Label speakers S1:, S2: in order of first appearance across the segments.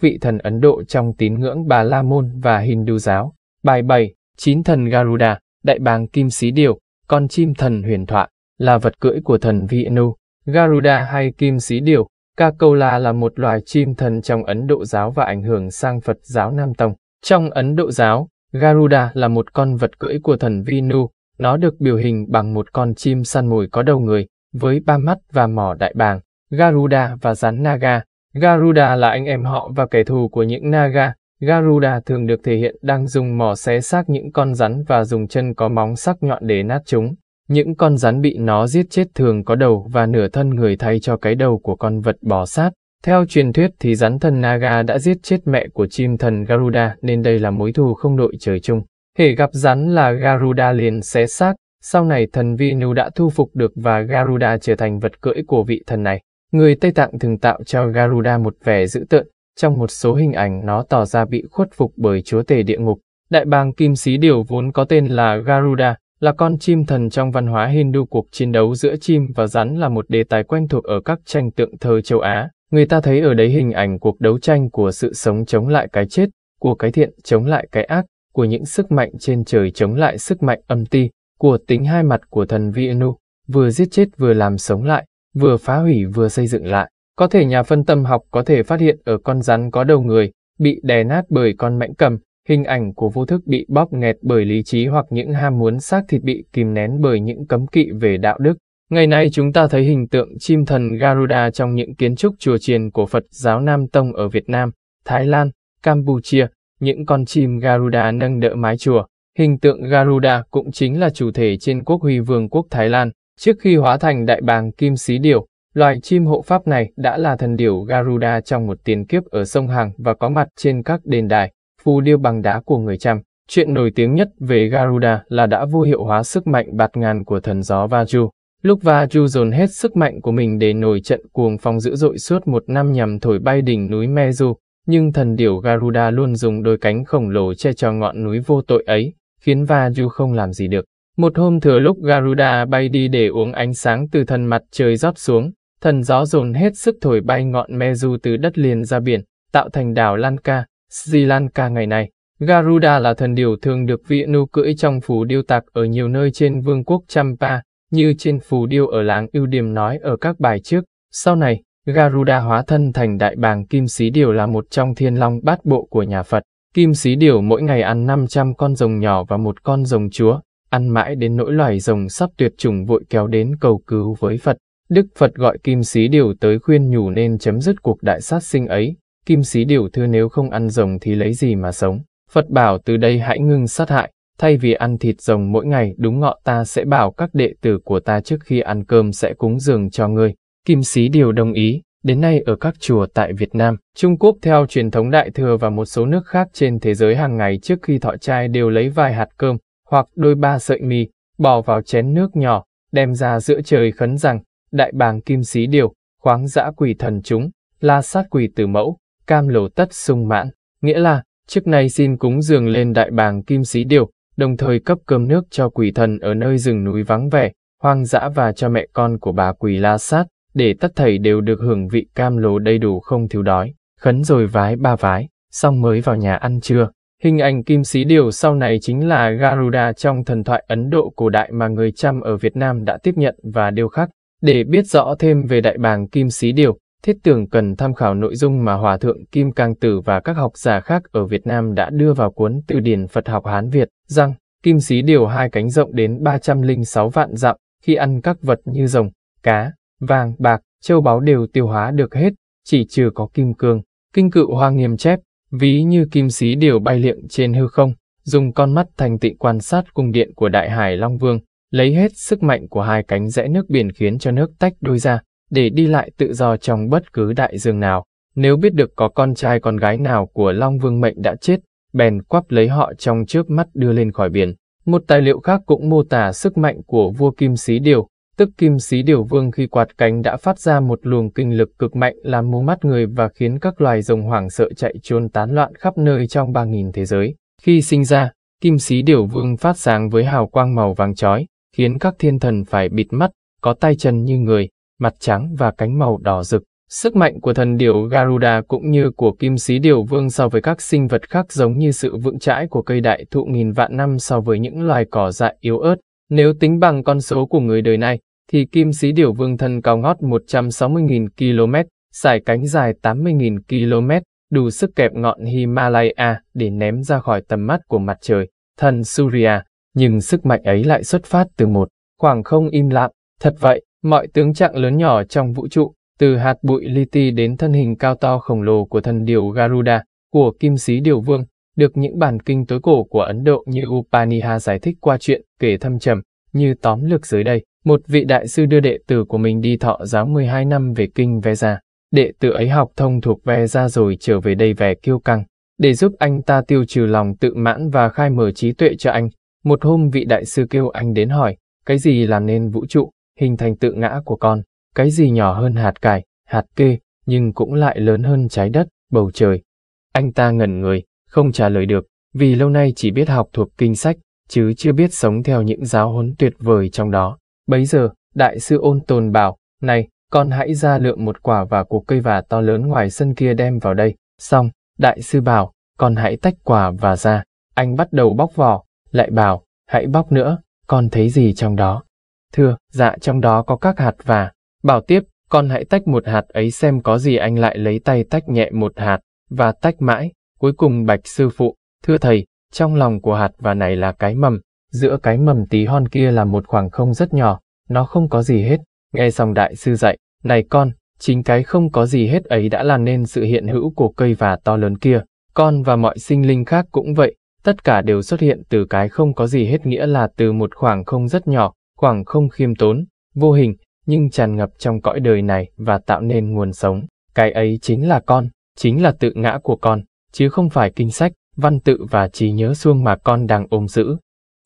S1: vị thần Ấn Độ trong tín ngưỡng Bà La Môn và Hindu giáo. Bài 7, chín thần Garuda, đại bàng kim xí điều, con chim thần huyền thoại, là vật cưỡi của thần Vishnu. Garuda hay kim xí điều, Kakola là một loài chim thần trong Ấn Độ giáo và ảnh hưởng sang Phật giáo Nam Tông. Trong Ấn Độ giáo, Garuda là một con vật cưỡi của thần Vishnu, nó được biểu hình bằng một con chim săn mồi có đầu người, với ba mắt và mỏ đại bàng. Garuda và rắn Naga, Garuda là anh em họ và kẻ thù của những Naga. Garuda thường được thể hiện đang dùng mỏ xé xác những con rắn và dùng chân có móng sắc nhọn để nát chúng. Những con rắn bị nó giết chết thường có đầu và nửa thân người thay cho cái đầu của con vật bò sát. Theo truyền thuyết thì rắn thần Naga đã giết chết mẹ của chim thần Garuda nên đây là mối thù không đội trời chung. Hễ gặp rắn là Garuda liền xé xác, sau này thần Vinu đã thu phục được và Garuda trở thành vật cưỡi của vị thần này. Người Tây Tạng thường tạo cho Garuda một vẻ dữ tợn, trong một số hình ảnh nó tỏ ra bị khuất phục bởi chúa tể địa ngục. Đại bàng kim xí điều vốn có tên là Garuda, là con chim thần trong văn hóa Hindu cuộc chiến đấu giữa chim và rắn là một đề tài quen thuộc ở các tranh tượng thơ châu Á. Người ta thấy ở đấy hình ảnh cuộc đấu tranh của sự sống chống lại cái chết, của cái thiện chống lại cái ác, của những sức mạnh trên trời chống lại sức mạnh âm ti, của tính hai mặt của thần Vishnu, vừa giết chết vừa làm sống lại vừa phá hủy vừa xây dựng lại. Có thể nhà phân tâm học có thể phát hiện ở con rắn có đầu người, bị đè nát bởi con mãnh cầm, hình ảnh của vô thức bị bóp nghẹt bởi lý trí hoặc những ham muốn xác thịt bị kìm nén bởi những cấm kỵ về đạo đức. Ngày nay chúng ta thấy hình tượng chim thần Garuda trong những kiến trúc chùa chiền của Phật giáo Nam Tông ở Việt Nam, Thái Lan, Campuchia, những con chim Garuda nâng đỡ mái chùa. Hình tượng Garuda cũng chính là chủ thể trên quốc huy vương quốc Thái Lan. Trước khi hóa thành đại bàng kim xí điểu, loài chim hộ pháp này đã là thần điểu Garuda trong một tiền kiếp ở sông Hằng và có mặt trên các đền đài, phù điêu bằng đá của người Trăm. Chuyện nổi tiếng nhất về Garuda là đã vô hiệu hóa sức mạnh bạt ngàn của thần gió Vaju. Lúc Vaju dồn hết sức mạnh của mình để nổi trận cuồng phong dữ dội suốt một năm nhằm thổi bay đỉnh núi Meru, nhưng thần điểu Garuda luôn dùng đôi cánh khổng lồ che cho ngọn núi vô tội ấy, khiến Vaju không làm gì được. Một hôm thừa lúc Garuda bay đi để uống ánh sáng từ thần mặt trời rót xuống, thần gió dồn hết sức thổi bay ngọn Meru từ đất liền ra biển, tạo thành đảo Lanka, Sri Lanka ngày nay. Garuda là thần điều thường được vị nu cưỡi trong phù điêu tạc ở nhiều nơi trên vương quốc Champa, như trên phù điêu ở làng ưu điểm nói ở các bài trước. Sau này, Garuda hóa thân thành đại bàng Kim Xí Điều là một trong thiên long bát bộ của nhà Phật. Kim Xí Điều mỗi ngày ăn 500 con rồng nhỏ và một con rồng chúa, ăn mãi đến nỗi loài rồng sắp tuyệt chủng vội kéo đến cầu cứu với Phật. Đức Phật gọi Kim Sĩ Điều tới khuyên nhủ nên chấm dứt cuộc đại sát sinh ấy. Kim Sĩ Điều thưa nếu không ăn rồng thì lấy gì mà sống. Phật bảo từ đây hãy ngưng sát hại, thay vì ăn thịt rồng mỗi ngày đúng ngọ ta sẽ bảo các đệ tử của ta trước khi ăn cơm sẽ cúng dường cho ngươi. Kim Sĩ Điều đồng ý, đến nay ở các chùa tại Việt Nam, Trung Quốc theo truyền thống Đại Thừa và một số nước khác trên thế giới hàng ngày trước khi thọ trai đều lấy vài hạt cơm, hoặc đôi ba sợi mì, bỏ vào chén nước nhỏ, đem ra giữa trời khấn rằng, đại bàng kim xí điều, khoáng dã quỷ thần chúng, la sát quỷ tử mẫu, cam lầu tất sung mãn, nghĩa là, trước nay xin cúng dường lên đại bàng kim xí điều, đồng thời cấp cơm nước cho quỷ thần ở nơi rừng núi vắng vẻ, hoang dã và cho mẹ con của bà quỷ la sát, để tất thảy đều được hưởng vị cam lồ đầy đủ không thiếu đói, khấn rồi vái ba vái, xong mới vào nhà ăn trưa. Hình ảnh kim xí điều sau này chính là Garuda trong thần thoại Ấn Độ cổ đại mà người Chăm ở Việt Nam đã tiếp nhận và điêu khắc. Để biết rõ thêm về đại bàng kim xí điều, thiết tưởng cần tham khảo nội dung mà Hòa Thượng Kim Cang Tử và các học giả khác ở Việt Nam đã đưa vào cuốn Từ điển Phật học Hán Việt, rằng kim xí điều hai cánh rộng đến 306 vạn dặm, khi ăn các vật như rồng, cá, vàng, bạc, châu báu đều tiêu hóa được hết, chỉ trừ có kim cương. Kinh cựu Hoa Nghiêm chép, ví như kim sĩ điều bay liệng trên hư không, dùng con mắt thành tịnh quan sát cung điện của Đại Hải Long Vương, lấy hết sức mạnh của hai cánh rẽ nước biển khiến cho nước tách đôi ra, để đi lại tự do trong bất cứ đại dương nào. Nếu biết được có con trai con gái nào của Long Vương mệnh đã chết, bèn quắp lấy họ trong trước mắt đưa lên khỏi biển. Một tài liệu khác cũng mô tả sức mạnh của vua Kim Sĩ Điều, Tức kim sĩ điều vương khi quạt cánh đã phát ra một luồng kinh lực cực mạnh làm mù mắt người và khiến các loài rồng hoảng sợ chạy trốn tán loạn khắp nơi trong ba nghìn thế giới. Khi sinh ra, kim sĩ điều vương phát sáng với hào quang màu vàng chói, khiến các thiên thần phải bịt mắt, có tay chân như người, mặt trắng và cánh màu đỏ rực. Sức mạnh của thần điểu Garuda cũng như của kim sĩ điều vương so với các sinh vật khác giống như sự vững chãi của cây đại thụ nghìn vạn năm so với những loài cỏ dại yếu ớt, nếu tính bằng con số của người đời này, thì kim sĩ điểu vương thân cao ngót 160.000 km, sải cánh dài 80.000 km, đủ sức kẹp ngọn Himalaya để ném ra khỏi tầm mắt của mặt trời, thần Surya, nhưng sức mạnh ấy lại xuất phát từ một khoảng không im lặng. Thật vậy, mọi tướng trạng lớn nhỏ trong vũ trụ, từ hạt bụi li ti đến thân hình cao to khổng lồ của thần điểu Garuda, của kim sĩ điểu vương, được những bản kinh tối cổ của Ấn Độ như Upaniha giải thích qua chuyện kể thâm trầm, như tóm lược dưới đây. Một vị đại sư đưa đệ tử của mình đi thọ giáo 12 năm về kinh Veda. Đệ tử ấy học thông thuộc Veda rồi trở về đây về kiêu căng. Để giúp anh ta tiêu trừ lòng tự mãn và khai mở trí tuệ cho anh, một hôm vị đại sư kêu anh đến hỏi, cái gì làm nên vũ trụ, hình thành tự ngã của con, cái gì nhỏ hơn hạt cải, hạt kê, nhưng cũng lại lớn hơn trái đất, bầu trời. Anh ta ngẩn người, không trả lời được, vì lâu nay chỉ biết học thuộc kinh sách, chứ chưa biết sống theo những giáo huấn tuyệt vời trong đó. Bấy giờ, đại sư ôn tồn bảo, này, con hãy ra lượm một quả và cục cây và to lớn ngoài sân kia đem vào đây. Xong, đại sư bảo, con hãy tách quả và ra. Anh bắt đầu bóc vỏ, lại bảo, hãy bóc nữa, con thấy gì trong đó? Thưa, dạ trong đó có các hạt và, bảo tiếp, con hãy tách một hạt ấy xem có gì anh lại lấy tay tách nhẹ một hạt, và tách mãi, Cuối cùng bạch sư phụ, thưa thầy, trong lòng của hạt và này là cái mầm, giữa cái mầm tí hon kia là một khoảng không rất nhỏ, nó không có gì hết. Nghe xong đại sư dạy, này con, chính cái không có gì hết ấy đã làm nên sự hiện hữu của cây và to lớn kia. Con và mọi sinh linh khác cũng vậy, tất cả đều xuất hiện từ cái không có gì hết nghĩa là từ một khoảng không rất nhỏ, khoảng không khiêm tốn, vô hình, nhưng tràn ngập trong cõi đời này và tạo nên nguồn sống. Cái ấy chính là con, chính là tự ngã của con chứ không phải kinh sách, văn tự và trí nhớ xuông mà con đang ôm giữ.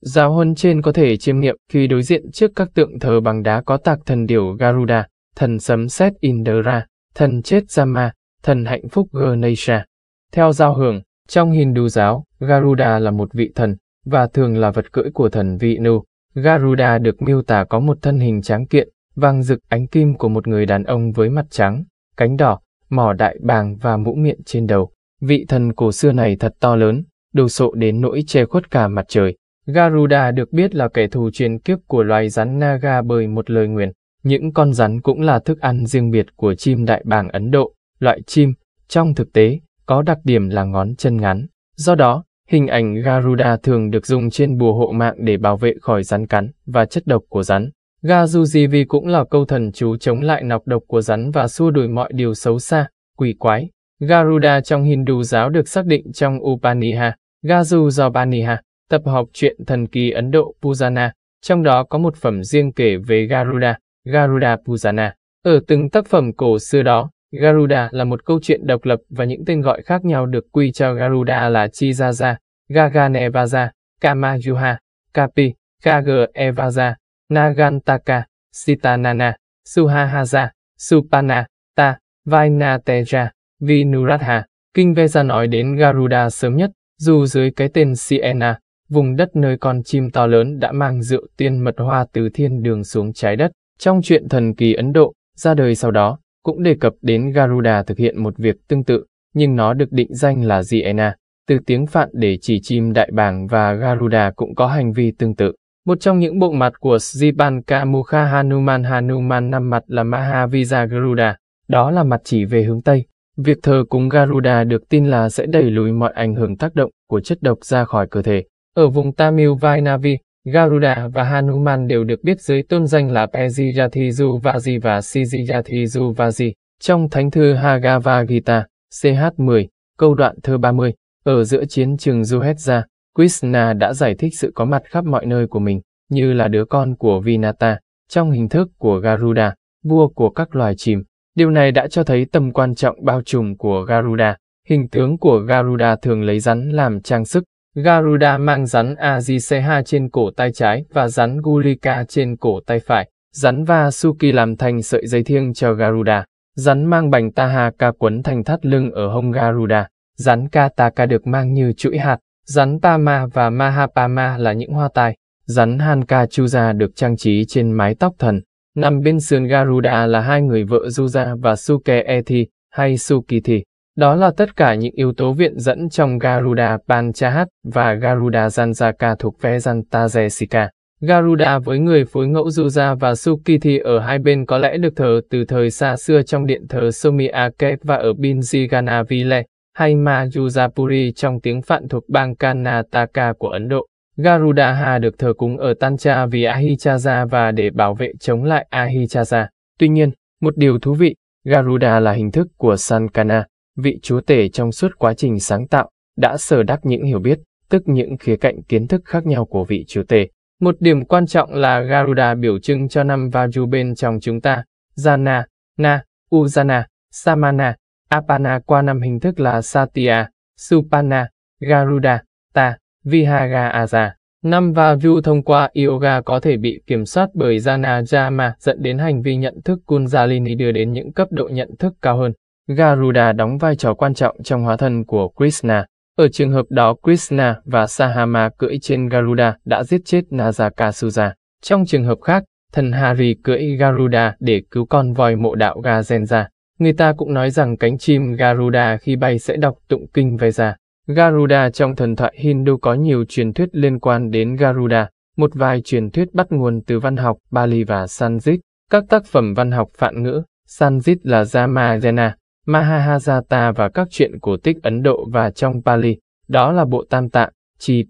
S1: Giáo huân trên có thể chiêm nghiệm khi đối diện trước các tượng thờ bằng đá có tạc thần điểu Garuda, thần sấm sét Indra, thần chết Jama, thần hạnh phúc Ganesha. Theo giao hưởng, trong Hindu giáo, Garuda là một vị thần, và thường là vật cưỡi của thần Vishnu. Garuda được miêu tả có một thân hình tráng kiện, vàng rực ánh kim của một người đàn ông với mặt trắng, cánh đỏ, mỏ đại bàng và mũ miệng trên đầu. Vị thần cổ xưa này thật to lớn, đồ sộ đến nỗi che khuất cả mặt trời. Garuda được biết là kẻ thù truyền kiếp của loài rắn Naga bởi một lời nguyền. Những con rắn cũng là thức ăn riêng biệt của chim đại bàng Ấn Độ. Loại chim, trong thực tế, có đặc điểm là ngón chân ngắn. Do đó, hình ảnh Garuda thường được dùng trên bùa hộ mạng để bảo vệ khỏi rắn cắn và chất độc của rắn. Gazujivi cũng là câu thần chú chống lại nọc độc của rắn và xua đuổi mọi điều xấu xa, quỷ quái, Garuda trong Hindu giáo được xác định trong Upaniha, Gaju do Baniha, tập học truyện thần kỳ Ấn Độ Pujana, trong đó có một phẩm riêng kể về Garuda, Garuda Pujana. Ở từng tác phẩm cổ xưa đó, Garuda là một câu chuyện độc lập và những tên gọi khác nhau được quy cho Garuda là Chijaja, Gaganevaja, Kamayuha, Kapi, Kagaevaja, Nagantaka, Sitanana, Suhahaja, Supana, Ta, Vainateja. Vinuratha, Kinh Veda nói đến Garuda sớm nhất, dù dưới cái tên Siena, vùng đất nơi con chim to lớn đã mang rượu tiên mật hoa từ thiên đường xuống trái đất. Trong chuyện thần kỳ Ấn Độ, ra đời sau đó, cũng đề cập đến Garuda thực hiện một việc tương tự, nhưng nó được định danh là Siena, từ tiếng Phạn để chỉ chim đại bàng và Garuda cũng có hành vi tương tự. Một trong những bộ mặt của Sipanka Mukha Hanuman Hanuman năm mặt là Mahavija Garuda, đó là mặt chỉ về hướng Tây, Việc thờ cúng Garuda được tin là sẽ đẩy lùi mọi ảnh hưởng tác động của chất độc ra khỏi cơ thể. Ở vùng Tamil Vainavi, Garuda và Hanuman đều được biết dưới tôn danh là Pejirathiju và Sijiyathiju Vaji. Trong Thánh thư Hagavad Gita, CH10, câu đoạn thơ 30, ở giữa chiến trường Juhetja, Krishna đã giải thích sự có mặt khắp mọi nơi của mình, như là đứa con của Vinata, trong hình thức của Garuda, vua của các loài chim. Điều này đã cho thấy tầm quan trọng bao trùm của Garuda. Hình tướng của Garuda thường lấy rắn làm trang sức. Garuda mang rắn Ajiseha trên cổ tay trái và rắn Gulika trên cổ tay phải. Rắn Vasuki làm thành sợi dây thiêng cho Garuda. Rắn mang bành Taha ca quấn thành thắt lưng ở hông Garuda. Rắn Kataka được mang như chuỗi hạt. Rắn Pama và Mahapama là những hoa tai. Rắn Hanka Chuja được trang trí trên mái tóc thần. Nằm bên sườn Garuda là hai người vợ Juja và Suke Ethi, hay Sukithi. Đó là tất cả những yếu tố viện dẫn trong Garuda Panchahat và Garuda Janjaka thuộc vé Jantajeshika. Garuda với người phối ngẫu Juja và Sukithi ở hai bên có lẽ được thờ từ thời xa xưa trong điện thờ Somiake và ở Binjiganavile, hay Majusapuri trong tiếng Phạn thuộc bang Karnataka của Ấn Độ. Garudaha được thờ cúng ở Tancha vì Ahichaja và để bảo vệ chống lại Ahichaja. Tuy nhiên, một điều thú vị, Garuda là hình thức của Sankana, vị chúa tể trong suốt quá trình sáng tạo, đã sở đắc những hiểu biết, tức những khía cạnh kiến thức khác nhau của vị chúa tể. Một điểm quan trọng là Garuda biểu trưng cho năm Vaju bên trong chúng ta, Jana, Na, Ujana, Samana, Apana qua năm hình thức là Satya, Supana, Garuda, Ta. Vihaga Aja. năm Và view thông qua yoga có thể bị kiểm soát bởi Jana Jama dẫn đến hành vi nhận thức Kundalini đưa đến những cấp độ nhận thức cao hơn. Garuda đóng vai trò quan trọng trong hóa thân của Krishna. Ở trường hợp đó, Krishna và Sahama cưỡi trên Garuda đã giết chết Najakasuja. Trong trường hợp khác, thần Hari cưỡi Garuda để cứu con voi mộ đạo Gazenja. Người ta cũng nói rằng cánh chim Garuda khi bay sẽ đọc tụng kinh về già. Garuda trong thần thoại Hindu có nhiều truyền thuyết liên quan đến Garuda, một vài truyền thuyết bắt nguồn từ văn học Bali và Sanskrit. Các tác phẩm văn học phạn ngữ, Sanskrit là Ramayana, Mahajata và các truyện cổ tích Ấn Độ và trong Pali, đó là bộ tam tạng, Chi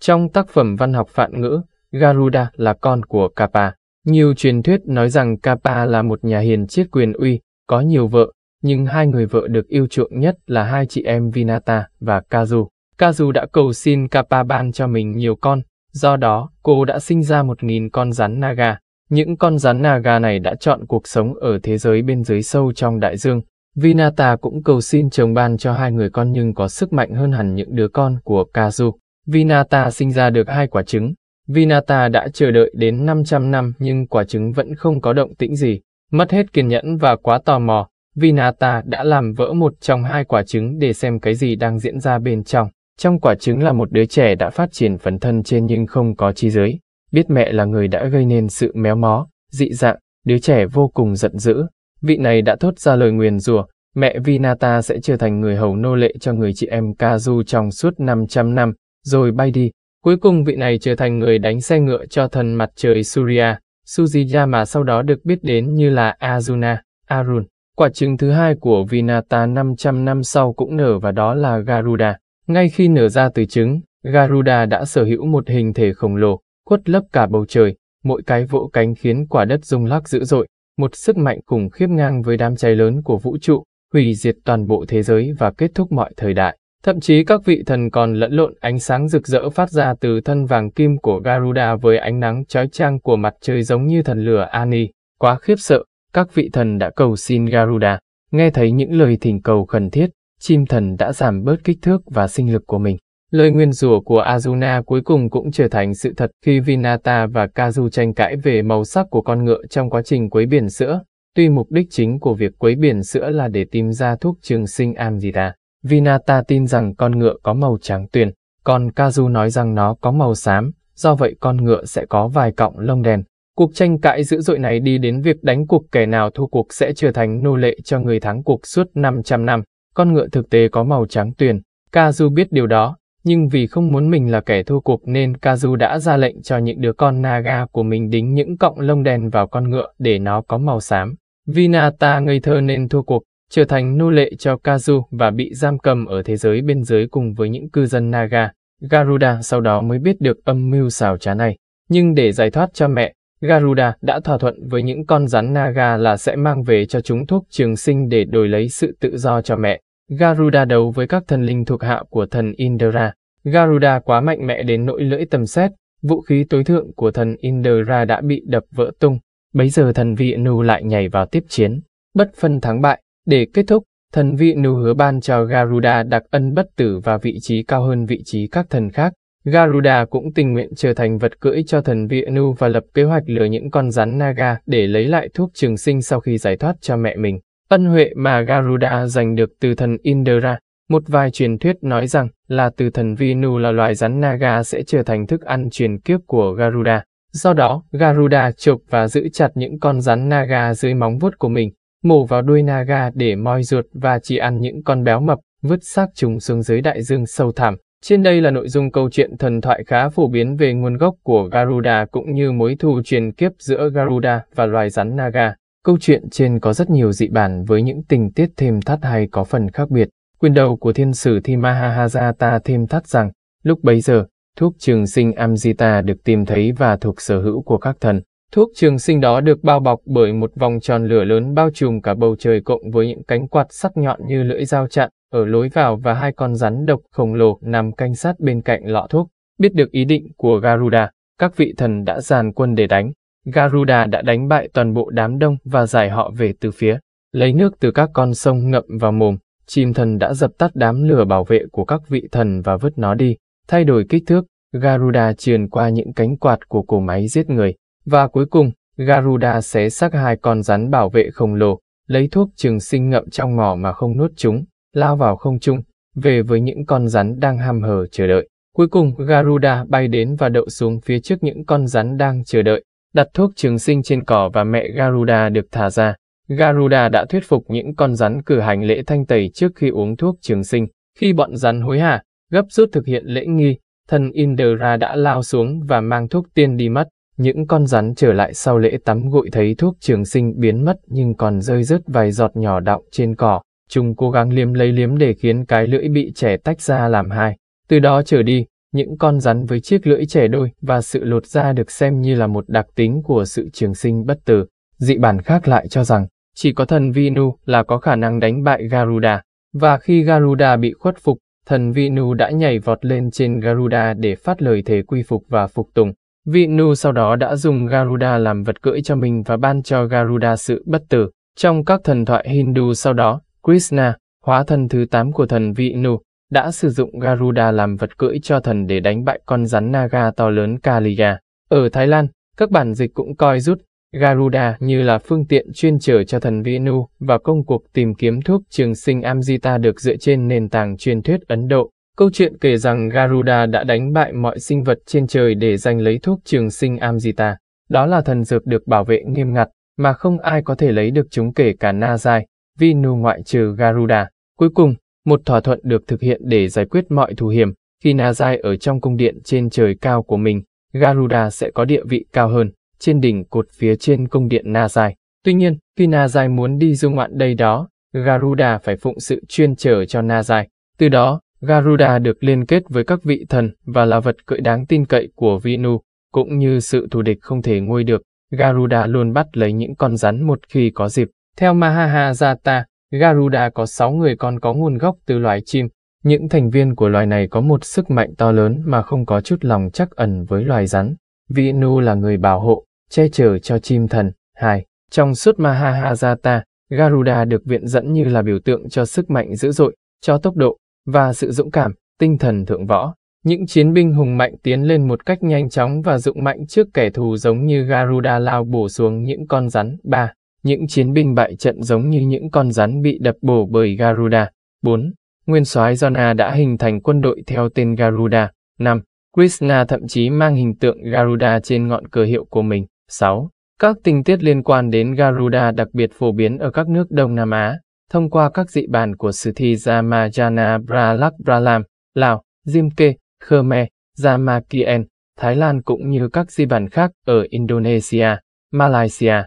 S1: Trong tác phẩm văn học phạn ngữ, Garuda là con của Kappa. Nhiều truyền thuyết nói rằng Kappa là một nhà hiền chiết quyền uy, có nhiều vợ, nhưng hai người vợ được yêu chuộng nhất là hai chị em Vinata và Kazu. Kazu đã cầu xin Kappa ban cho mình nhiều con, do đó cô đã sinh ra một nghìn con rắn Naga. Những con rắn Naga này đã chọn cuộc sống ở thế giới bên dưới sâu trong đại dương. Vinata cũng cầu xin chồng ban cho hai người con nhưng có sức mạnh hơn hẳn những đứa con của Kazu. Vinata sinh ra được hai quả trứng. Vinata đã chờ đợi đến 500 năm nhưng quả trứng vẫn không có động tĩnh gì. Mất hết kiên nhẫn và quá tò mò, Vinata đã làm vỡ một trong hai quả trứng để xem cái gì đang diễn ra bên trong. Trong quả trứng là một đứa trẻ đã phát triển phần thân trên nhưng không có chi giới. Biết mẹ là người đã gây nên sự méo mó, dị dạng, đứa trẻ vô cùng giận dữ. Vị này đã thốt ra lời nguyền rủa, mẹ Vinata sẽ trở thành người hầu nô lệ cho người chị em Kazu trong suốt 500 năm, rồi bay đi. Cuối cùng vị này trở thành người đánh xe ngựa cho thần mặt trời Surya, Sujiyama sau đó được biết đến như là Azuna, Arun. Quả trứng thứ hai của Vinata 500 năm sau cũng nở và đó là Garuda. Ngay khi nở ra từ trứng, Garuda đã sở hữu một hình thể khổng lồ, khuất lấp cả bầu trời, mỗi cái vỗ cánh khiến quả đất rung lắc dữ dội, một sức mạnh khủng khiếp ngang với đám cháy lớn của vũ trụ, hủy diệt toàn bộ thế giới và kết thúc mọi thời đại. Thậm chí các vị thần còn lẫn lộn ánh sáng rực rỡ phát ra từ thân vàng kim của Garuda với ánh nắng chói trang của mặt trời giống như thần lửa Ani. Quá khiếp sợ, các vị thần đã cầu xin Garuda. Nghe thấy những lời thỉnh cầu khẩn thiết, chim thần đã giảm bớt kích thước và sinh lực của mình. Lời nguyên rủa của Arjuna cuối cùng cũng trở thành sự thật khi Vinata và Kazu tranh cãi về màu sắc của con ngựa trong quá trình quấy biển sữa. Tuy mục đích chính của việc quấy biển sữa là để tìm ra thuốc trường sinh Amrita, Vinata tin rằng con ngựa có màu trắng tuyền, còn Kazu nói rằng nó có màu xám, do vậy con ngựa sẽ có vài cọng lông đen. Cuộc tranh cãi dữ dội này đi đến việc đánh cuộc kẻ nào thua cuộc sẽ trở thành nô lệ cho người thắng cuộc suốt 500 năm. Con ngựa thực tế có màu trắng tuyền. Kazu biết điều đó, nhưng vì không muốn mình là kẻ thua cuộc nên Kazu đã ra lệnh cho những đứa con Naga của mình đính những cọng lông đen vào con ngựa để nó có màu xám. Vinata ngây thơ nên thua cuộc, trở thành nô lệ cho Kazu và bị giam cầm ở thế giới bên dưới cùng với những cư dân Naga. Garuda sau đó mới biết được âm mưu xảo trá này. Nhưng để giải thoát cho mẹ, Garuda đã thỏa thuận với những con rắn Naga là sẽ mang về cho chúng thuốc trường sinh để đổi lấy sự tự do cho mẹ. Garuda đấu với các thần linh thuộc hạ của thần Indra. Garuda quá mạnh mẽ đến nỗi lưỡi tầm xét, vũ khí tối thượng của thần Indra đã bị đập vỡ tung. Bấy giờ thần vị Nu lại nhảy vào tiếp chiến, bất phân thắng bại. Để kết thúc, thần vị Nu hứa ban cho Garuda đặc ân bất tử và vị trí cao hơn vị trí các thần khác. Garuda cũng tình nguyện trở thành vật cưỡi cho thần Vishnu và lập kế hoạch lừa những con rắn Naga để lấy lại thuốc trường sinh sau khi giải thoát cho mẹ mình. Ân huệ mà Garuda giành được từ thần Indra, một vài truyền thuyết nói rằng là từ thần Vishnu là loài rắn Naga sẽ trở thành thức ăn truyền kiếp của Garuda. Do đó, Garuda chụp và giữ chặt những con rắn Naga dưới móng vuốt của mình, mổ vào đuôi Naga để moi ruột và chỉ ăn những con béo mập, vứt xác chúng xuống dưới đại dương sâu thẳm. Trên đây là nội dung câu chuyện thần thoại khá phổ biến về nguồn gốc của Garuda cũng như mối thù truyền kiếp giữa Garuda và loài rắn Naga. Câu chuyện trên có rất nhiều dị bản với những tình tiết thêm thắt hay có phần khác biệt. Quyền đầu của thiên sử thi Mahajata thêm thắt rằng, lúc bấy giờ, thuốc trường sinh Amrita được tìm thấy và thuộc sở hữu của các thần. Thuốc trường sinh đó được bao bọc bởi một vòng tròn lửa lớn bao trùm cả bầu trời cộng với những cánh quạt sắc nhọn như lưỡi dao chặn, ở lối vào và hai con rắn độc khổng lồ nằm canh sát bên cạnh lọ thuốc. Biết được ý định của Garuda, các vị thần đã dàn quân để đánh. Garuda đã đánh bại toàn bộ đám đông và giải họ về từ phía, lấy nước từ các con sông ngậm vào mồm. Chim thần đã dập tắt đám lửa bảo vệ của các vị thần và vứt nó đi. Thay đổi kích thước, Garuda truyền qua những cánh quạt của cổ máy giết người. Và cuối cùng, Garuda xé xác hai con rắn bảo vệ khổng lồ, lấy thuốc trường sinh ngậm trong mỏ mà không nuốt chúng lao vào không trung, về với những con rắn đang ham hở chờ đợi. Cuối cùng, Garuda bay đến và đậu xuống phía trước những con rắn đang chờ đợi, đặt thuốc trường sinh trên cỏ và mẹ Garuda được thả ra. Garuda đã thuyết phục những con rắn cử hành lễ thanh tẩy trước khi uống thuốc trường sinh. Khi bọn rắn hối hả, gấp rút thực hiện lễ nghi, thần Indra đã lao xuống và mang thuốc tiên đi mất. Những con rắn trở lại sau lễ tắm gội thấy thuốc trường sinh biến mất nhưng còn rơi rớt vài giọt nhỏ đọng trên cỏ. Chúng cố gắng liếm lấy liếm để khiến cái lưỡi bị trẻ tách ra làm hai. Từ đó trở đi, những con rắn với chiếc lưỡi trẻ đôi và sự lột da được xem như là một đặc tính của sự trường sinh bất tử. Dị bản khác lại cho rằng, chỉ có thần Vinu là có khả năng đánh bại Garuda, và khi Garuda bị khuất phục, thần Vinu đã nhảy vọt lên trên Garuda để phát lời thề quy phục và phục tùng. Vinu sau đó đã dùng Garuda làm vật cưỡi cho mình và ban cho Garuda sự bất tử. Trong các thần thoại Hindu sau đó, Krishna, hóa thân thứ 8 của thần Vishnu, đã sử dụng Garuda làm vật cưỡi cho thần để đánh bại con rắn Naga to lớn Kaliga. Ở Thái Lan, các bản dịch cũng coi rút Garuda như là phương tiện chuyên chở cho thần Vishnu và công cuộc tìm kiếm thuốc trường sinh Amrita được dựa trên nền tảng truyền thuyết Ấn Độ. Câu chuyện kể rằng Garuda đã đánh bại mọi sinh vật trên trời để giành lấy thuốc trường sinh Amrita. Đó là thần dược được bảo vệ nghiêm ngặt, mà không ai có thể lấy được chúng kể cả Na Dài, Vinu ngoại trừ Garuda. Cuối cùng, một thỏa thuận được thực hiện để giải quyết mọi thù hiểm. Khi Nazai ở trong cung điện trên trời cao của mình, Garuda sẽ có địa vị cao hơn, trên đỉnh cột phía trên cung điện Nazai. Tuy nhiên, khi Nazai muốn đi du ngoạn đây đó, Garuda phải phụng sự chuyên trở cho Nazai. Từ đó, Garuda được liên kết với các vị thần và là vật cưỡi đáng tin cậy của Vinu, cũng như sự thù địch không thể nguôi được. Garuda luôn bắt lấy những con rắn một khi có dịp. Theo Mahajata, Garuda có 6 người con có nguồn gốc từ loài chim. Những thành viên của loài này có một sức mạnh to lớn mà không có chút lòng chắc ẩn với loài rắn. Vinu là người bảo hộ, che chở cho chim thần. 2. Trong suốt Mahajata, Garuda được viện dẫn như là biểu tượng cho sức mạnh dữ dội, cho tốc độ, và sự dũng cảm, tinh thần thượng võ. Những chiến binh hùng mạnh tiến lên một cách nhanh chóng và dũng mạnh trước kẻ thù giống như Garuda lao bổ xuống những con rắn. 3 những chiến binh bại trận giống như những con rắn bị đập bổ bởi Garuda. 4. Nguyên soái Jona đã hình thành quân đội theo tên Garuda. 5. Krishna thậm chí mang hình tượng Garuda trên ngọn cờ hiệu của mình. 6. Các tình tiết liên quan đến Garuda đặc biệt phổ biến ở các nước Đông Nam Á, thông qua các dị bản của sử thi Ramajana Bralak Bralam, Lào, Jimke, Khmer, Jamakien, Thái Lan cũng như các di bản khác ở Indonesia, Malaysia.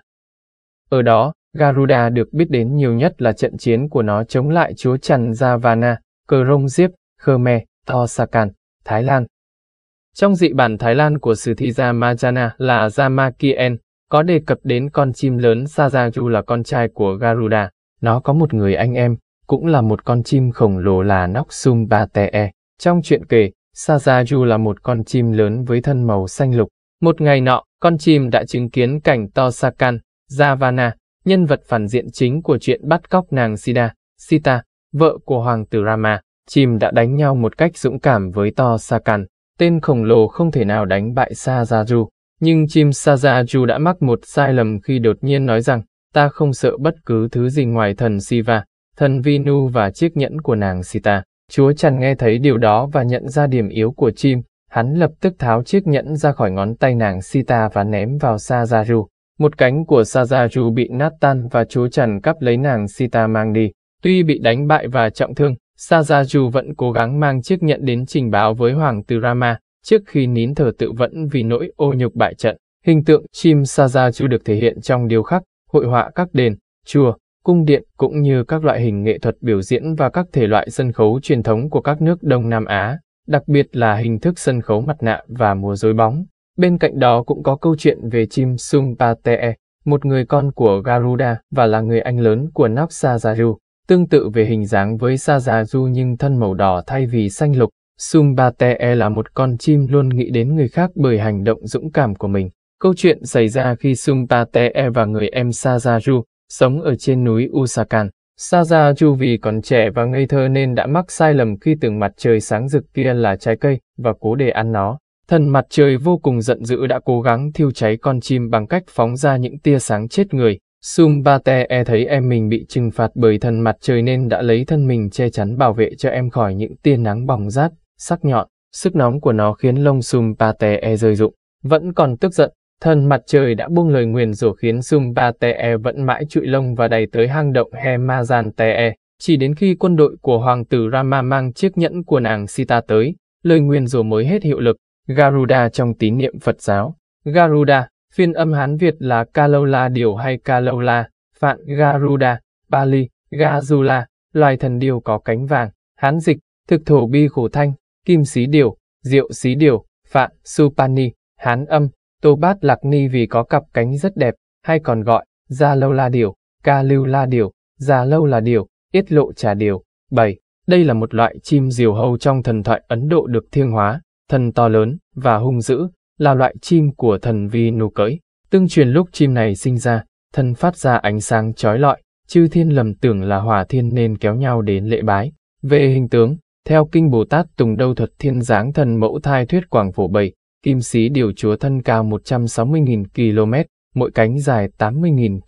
S1: Ở đó, Garuda được biết đến nhiều nhất là trận chiến của nó chống lại chúa Trần Javana, Cờ Rông Diếp, Khmer, Sakan, Thái Lan. Trong dị bản Thái Lan của sử thi Ramajana là Jamakien, có đề cập đến con chim lớn Sajaju là con trai của Garuda. Nó có một người anh em, cũng là một con chim khổng lồ là Noxum Batee. Trong chuyện kể, Sajaju là một con chim lớn với thân màu xanh lục. Một ngày nọ, con chim đã chứng kiến cảnh To Sakan. Javana, nhân vật phản diện chính của chuyện bắt cóc nàng Sita, Sita, vợ của hoàng tử Rama, Chim đã đánh nhau một cách dũng cảm với To Sakan. Tên khổng lồ không thể nào đánh bại Sajaju, nhưng chim Sajaju đã mắc một sai lầm khi đột nhiên nói rằng, ta không sợ bất cứ thứ gì ngoài thần Shiva, thần Vinu và chiếc nhẫn của nàng Sita. Chúa Trần nghe thấy điều đó và nhận ra điểm yếu của chim, hắn lập tức tháo chiếc nhẫn ra khỏi ngón tay nàng Sita và ném vào Sajaru. Một cánh của Sazaru bị nát tan và chú Trần cắp lấy nàng Sita mang đi. Tuy bị đánh bại và trọng thương, Sazaru vẫn cố gắng mang chiếc nhận đến trình báo với Hoàng tử Rama, trước khi nín thở tự vẫn vì nỗi ô nhục bại trận. Hình tượng chim Sazaru được thể hiện trong điêu khắc, hội họa các đền, chùa, cung điện cũng như các loại hình nghệ thuật biểu diễn và các thể loại sân khấu truyền thống của các nước Đông Nam Á, đặc biệt là hình thức sân khấu mặt nạ và múa rối bóng. Bên cạnh đó cũng có câu chuyện về chim Sung một người con của Garuda và là người anh lớn của Napsajaru. Tương tự về hình dáng với Sajaru nhưng thân màu đỏ thay vì xanh lục, Sumbate là một con chim luôn nghĩ đến người khác bởi hành động dũng cảm của mình. Câu chuyện xảy ra khi Sumbate và người em Sajaru sống ở trên núi Usakan. Sajaru vì còn trẻ và ngây thơ nên đã mắc sai lầm khi tưởng mặt trời sáng rực kia là trái cây và cố để ăn nó. Thần mặt trời vô cùng giận dữ đã cố gắng thiêu cháy con chim bằng cách phóng ra những tia sáng chết người. Sumbate e thấy em mình bị trừng phạt bởi thần mặt trời nên đã lấy thân mình che chắn bảo vệ cho em khỏi những tia nắng bỏng rát, sắc nhọn. Sức nóng của nó khiến lông Sumbate e rơi rụng. Vẫn còn tức giận, thần mặt trời đã buông lời nguyền rủa khiến Sumbate e vẫn mãi trụi lông và đầy tới hang động Hemazante e. Chỉ đến khi quân đội của hoàng tử Rama mang chiếc nhẫn của nàng Sita tới, lời nguyền rủa mới hết hiệu lực, Garuda trong tín niệm Phật giáo. Garuda, phiên âm Hán Việt là Kalola điều hay Kalola, phạn Garuda, Bali, Gazula, loài thần điều có cánh vàng, Hán dịch, thực thổ bi khổ thanh, kim xí điều, diệu xí điều, phạn Supani, Hán âm, Tô Bát Lạc Ni vì có cặp cánh rất đẹp, hay còn gọi, Gia Lâu La Điều, Ca Lưu La Điều, Gia Lâu La Điều, Yết Lộ Trà Điều. 7. Đây là một loại chim diều hâu trong thần thoại Ấn Độ được thiêng hóa thân to lớn và hung dữ, là loại chim của thần Vi Vinu cưỡi. Tương truyền lúc chim này sinh ra, thân phát ra ánh sáng chói lọi, chư thiên lầm tưởng là hỏa thiên nên kéo nhau đến lễ bái. Về hình tướng, theo kinh Bồ Tát Tùng Đâu Thuật Thiên Giáng Thần Mẫu Thai Thuyết Quảng Phổ Bảy, Kim Sĩ Điều Chúa thân cao 160.000 km, mỗi cánh dài 80.000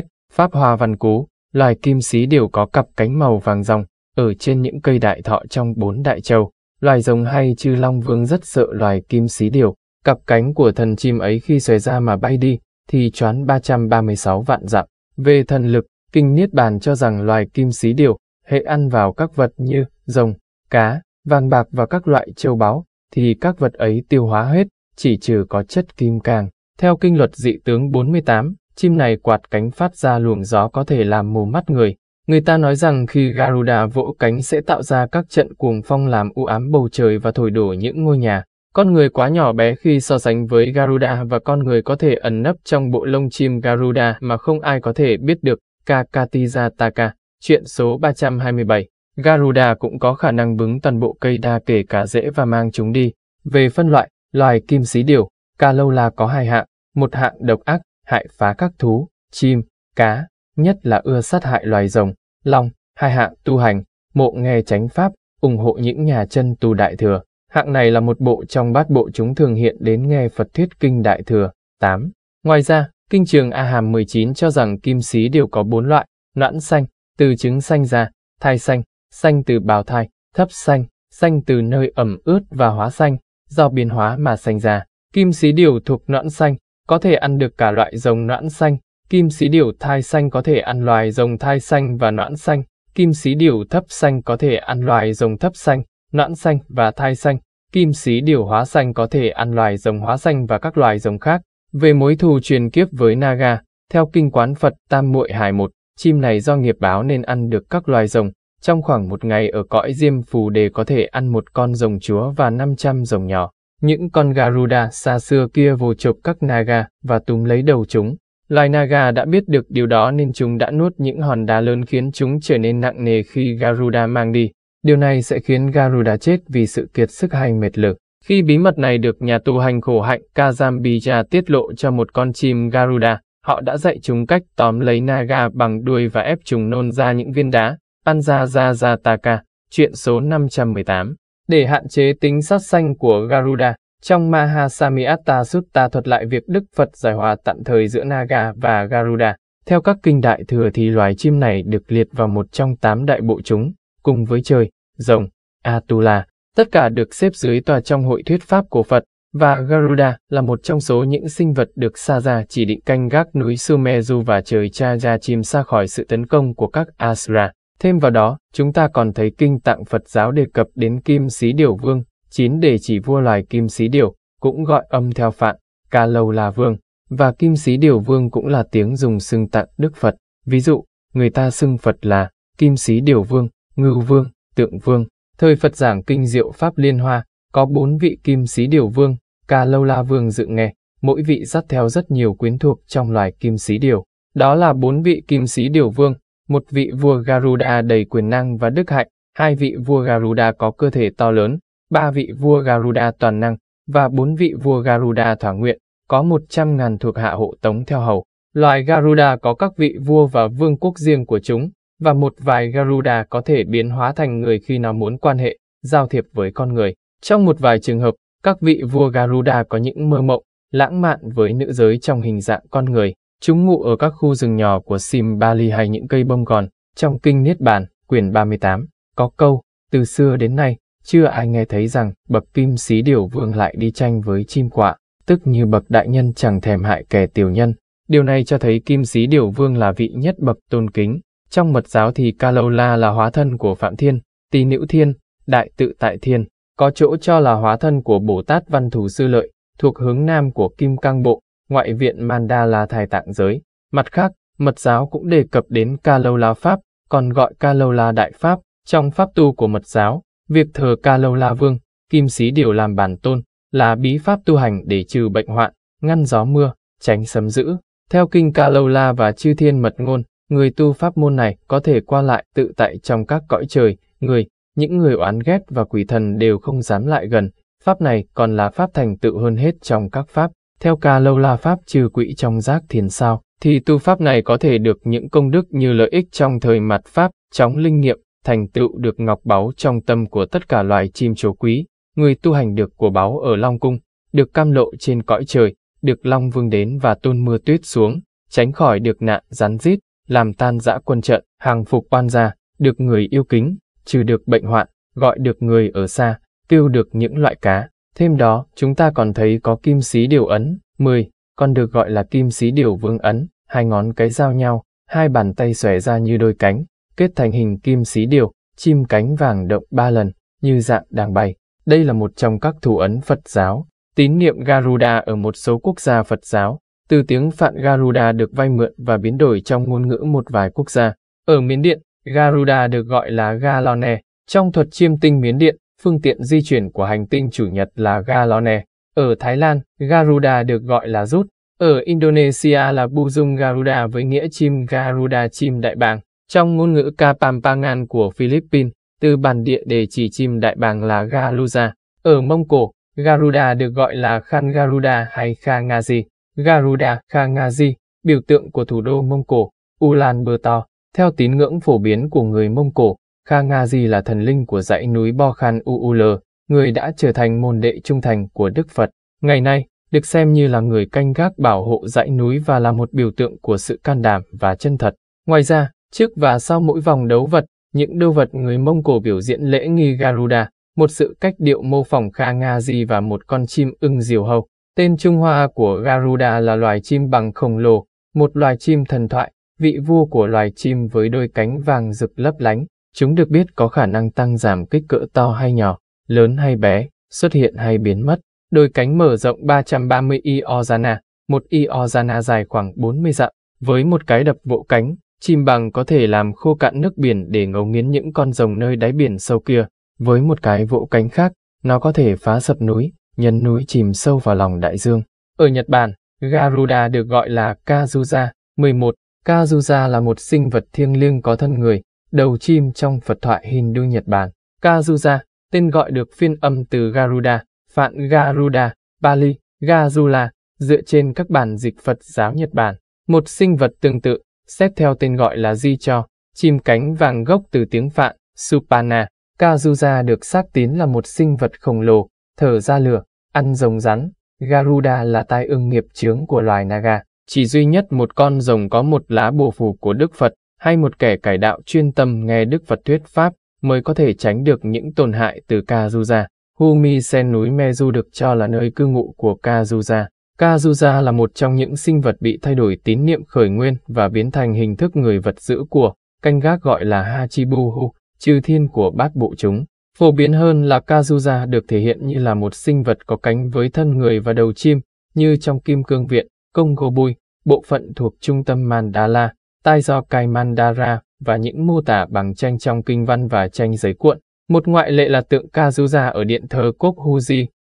S1: km, Pháp Hoa Văn Cú, loài kim sĩ điều có cặp cánh màu vàng ròng, ở trên những cây đại thọ trong bốn đại châu, Loài rồng hay chư long vương rất sợ loài kim xí điều, cặp cánh của thần chim ấy khi xòe ra mà bay đi, thì choán 336 vạn dặm. Về thần lực, Kinh Niết Bàn cho rằng loài kim xí điều, hệ ăn vào các vật như rồng, cá, vàng bạc và các loại châu báu, thì các vật ấy tiêu hóa hết, chỉ trừ có chất kim càng. Theo kinh luật dị tướng 48, chim này quạt cánh phát ra luồng gió có thể làm mù mắt người, Người ta nói rằng khi Garuda vỗ cánh sẽ tạo ra các trận cuồng phong làm u ám bầu trời và thổi đổ những ngôi nhà. Con người quá nhỏ bé khi so sánh với Garuda và con người có thể ẩn nấp trong bộ lông chim Garuda mà không ai có thể biết được. Kakatizataka, chuyện số 327. Garuda cũng có khả năng bứng toàn bộ cây đa kể cả rễ và mang chúng đi. Về phân loại, loài kim xí điều, Kalola có hai hạng, một hạng độc ác, hại phá các thú, chim, cá, nhất là ưa sát hại loài rồng, long, hai hạng tu hành, mộ nghe chánh pháp, ủng hộ những nhà chân tu đại thừa. Hạng này là một bộ trong bát bộ chúng thường hiện đến nghe Phật thuyết kinh đại thừa. 8. Ngoài ra, kinh trường A Hàm 19 cho rằng kim xí đều có bốn loại, noãn xanh, từ trứng xanh ra, thai xanh, xanh từ bào thai, thấp xanh, xanh từ nơi ẩm ướt và hóa xanh, do biến hóa mà xanh ra. Kim xí điều thuộc noãn xanh, có thể ăn được cả loại rồng noãn xanh, Kim sĩ điểu thai xanh có thể ăn loài rồng thai xanh và noãn xanh. Kim sĩ điểu thấp xanh có thể ăn loài rồng thấp xanh, noãn xanh và thai xanh. Kim sĩ điểu hóa xanh có thể ăn loài rồng hóa xanh và các loài rồng khác. Về mối thù truyền kiếp với Naga, theo kinh quán Phật Tam Muội Hải Một, chim này do nghiệp báo nên ăn được các loài rồng. Trong khoảng một ngày ở cõi Diêm Phù Đề có thể ăn một con rồng chúa và 500 rồng nhỏ. Những con Garuda xa xưa kia vô chộp các Naga và túm lấy đầu chúng. Loài Naga đã biết được điều đó nên chúng đã nuốt những hòn đá lớn khiến chúng trở nên nặng nề khi Garuda mang đi. Điều này sẽ khiến Garuda chết vì sự kiệt sức hay mệt lực. Khi bí mật này được nhà tu hành khổ hạnh Kazambija tiết lộ cho một con chim Garuda, họ đã dạy chúng cách tóm lấy Naga bằng đuôi và ép chúng nôn ra những viên đá. Panjajajataka, chuyện số 518. Để hạn chế tính sát sanh của Garuda, trong Mahasamyatta Sutta thuật lại việc Đức Phật giải hòa tạm thời giữa Naga và Garuda. Theo các kinh đại thừa thì loài chim này được liệt vào một trong tám đại bộ chúng, cùng với trời, rồng, Atula, tất cả được xếp dưới tòa trong hội thuyết pháp của Phật, và Garuda là một trong số những sinh vật được sa ra chỉ định canh gác núi Sumeru và trời cha ra chim xa khỏi sự tấn công của các Asura. Thêm vào đó, chúng ta còn thấy kinh tạng Phật giáo đề cập đến kim xí Điểu vương, 9 để chỉ vua loài kim xí điểu, cũng gọi âm theo phạn, ca lâu là vương, và kim xí điểu vương cũng là tiếng dùng xưng tặng Đức Phật. Ví dụ, người ta xưng Phật là kim xí điểu vương, ngưu vương, tượng vương. Thời Phật giảng kinh diệu Pháp Liên Hoa, có bốn vị kim xí điểu vương, ca lâu la vương dự nghe mỗi vị dắt theo rất nhiều quyến thuộc trong loài kim xí điểu. Đó là bốn vị kim sĩ điều vương, một vị vua Garuda đầy quyền năng và đức hạnh, hai vị vua Garuda có cơ thể to lớn, ba vị vua Garuda toàn năng và bốn vị vua Garuda thỏa nguyện, có 100.000 thuộc hạ hộ tống theo hầu. Loài Garuda có các vị vua và vương quốc riêng của chúng, và một vài Garuda có thể biến hóa thành người khi nó muốn quan hệ, giao thiệp với con người. Trong một vài trường hợp, các vị vua Garuda có những mơ mộng, lãng mạn với nữ giới trong hình dạng con người. Chúng ngụ ở các khu rừng nhỏ của Simbali hay những cây bông gòn. Trong Kinh Niết Bàn, quyển 38, có câu, từ xưa đến nay, chưa ai nghe thấy rằng bậc kim xí điều vương lại đi tranh với chim quạ, tức như bậc đại nhân chẳng thèm hại kẻ tiểu nhân. Điều này cho thấy kim xí điều vương là vị nhất bậc tôn kính. Trong mật giáo thì Kalola là hóa thân của Phạm Thiên, Tỳ Nữ Thiên, Đại Tự Tại Thiên, có chỗ cho là hóa thân của Bồ Tát Văn Thù Sư Lợi, thuộc hướng nam của Kim Cang Bộ, ngoại viện Manda là thải tạng giới. Mặt khác, mật giáo cũng đề cập đến Kalola Pháp, còn gọi Kalola Đại Pháp, trong pháp tu của mật giáo, Việc thờ ca lâu la vương, kim sĩ điều làm bản tôn, là bí pháp tu hành để trừ bệnh hoạn, ngăn gió mưa, tránh sấm dữ. Theo kinh ca lâu la và chư thiên mật ngôn, người tu pháp môn này có thể qua lại tự tại trong các cõi trời, người, những người oán ghét và quỷ thần đều không dám lại gần. Pháp này còn là pháp thành tựu hơn hết trong các pháp. Theo ca lâu la pháp trừ quỷ trong giác thiền sao, thì tu pháp này có thể được những công đức như lợi ích trong thời mặt pháp, chóng linh nghiệm, thành tựu được ngọc báu trong tâm của tất cả loài chim chấu quý, người tu hành được của báu ở Long Cung, được cam lộ trên cõi trời, được Long Vương đến và tôn mưa tuyết xuống, tránh khỏi được nạn rắn rít, làm tan dã quân trận, hàng phục oan gia, được người yêu kính, trừ được bệnh hoạn, gọi được người ở xa, tiêu được những loại cá. Thêm đó, chúng ta còn thấy có kim xí điều ấn, 10, còn được gọi là kim xí điều vương ấn, hai ngón cái giao nhau, hai bàn tay xòe ra như đôi cánh, kết thành hình kim xí điều, chim cánh vàng động ba lần, như dạng đang bay. Đây là một trong các thủ ấn Phật giáo, tín niệm Garuda ở một số quốc gia Phật giáo. Từ tiếng Phạn Garuda được vay mượn và biến đổi trong ngôn ngữ một vài quốc gia. Ở Miến Điện, Garuda được gọi là Galone. Trong thuật chiêm tinh Miến Điện, phương tiện di chuyển của hành tinh chủ nhật là Galone. Ở Thái Lan, Garuda được gọi là rút. Ở Indonesia là Bujung Garuda với nghĩa chim Garuda chim đại bàng. Trong ngôn ngữ Kapampangan của Philippines, từ bản địa để chỉ chim đại bàng là Garuda Ở Mông Cổ, Garuda được gọi là Khan Garuda hay Khangazi. Garuda Khangazi, biểu tượng của thủ đô Mông Cổ, Ulan Bator. Theo tín ngưỡng phổ biến của người Mông Cổ, Khangazi là thần linh của dãy núi Bo Khan Uul, người đã trở thành môn đệ trung thành của Đức Phật. Ngày nay, được xem như là người canh gác bảo hộ dãy núi và là một biểu tượng của sự can đảm và chân thật. Ngoài ra, Trước và sau mỗi vòng đấu vật, những đô vật người Mông Cổ biểu diễn lễ nghi Garuda, một sự cách điệu mô phỏng Kha Nga Di và một con chim ưng diều hầu. Tên Trung Hoa của Garuda là loài chim bằng khổng lồ, một loài chim thần thoại, vị vua của loài chim với đôi cánh vàng rực lấp lánh. Chúng được biết có khả năng tăng giảm kích cỡ to hay nhỏ, lớn hay bé, xuất hiện hay biến mất. Đôi cánh mở rộng 330 iozana, một iozana dài khoảng 40 dặm, với một cái đập vỗ cánh, chim bằng có thể làm khô cạn nước biển để ngấu nghiến những con rồng nơi đáy biển sâu kia. Với một cái vỗ cánh khác, nó có thể phá sập núi, nhấn núi chìm sâu vào lòng đại dương. Ở Nhật Bản, Garuda được gọi là Kazuza. 11. Kazuza là một sinh vật thiêng liêng có thân người, đầu chim trong Phật thoại Hindu Nhật Bản. Kazuza, tên gọi được phiên âm từ Garuda, phạn Garuda, Bali, Gazula, dựa trên các bản dịch Phật giáo Nhật Bản. Một sinh vật tương tự, xét theo tên gọi là di cho, chim cánh vàng gốc từ tiếng Phạn, Supana. Kazuza được xác tín là một sinh vật khổng lồ, thở ra lửa, ăn rồng rắn. Garuda là tai ương nghiệp chướng của loài Naga. Chỉ duy nhất một con rồng có một lá bùa phù của Đức Phật hay một kẻ cải đạo chuyên tâm nghe Đức Phật thuyết Pháp mới có thể tránh được những tổn hại từ Kazuza. Humi Sen núi meju được cho là nơi cư ngụ của Kazuza. Kazuza là một trong những sinh vật bị thay đổi tín niệm khởi nguyên và biến thành hình thức người vật giữ của, canh gác gọi là Hachibuhu, chư thiên của bát bộ chúng. Phổ biến hơn là Kazuza được thể hiện như là một sinh vật có cánh với thân người và đầu chim, như trong Kim Cương Viện, Công Gô Bui, bộ phận thuộc trung tâm Mandala, tai do Kai Mandara và những mô tả bằng tranh trong kinh văn và tranh giấy cuộn. Một ngoại lệ là tượng Kazuza ở điện thờ Kop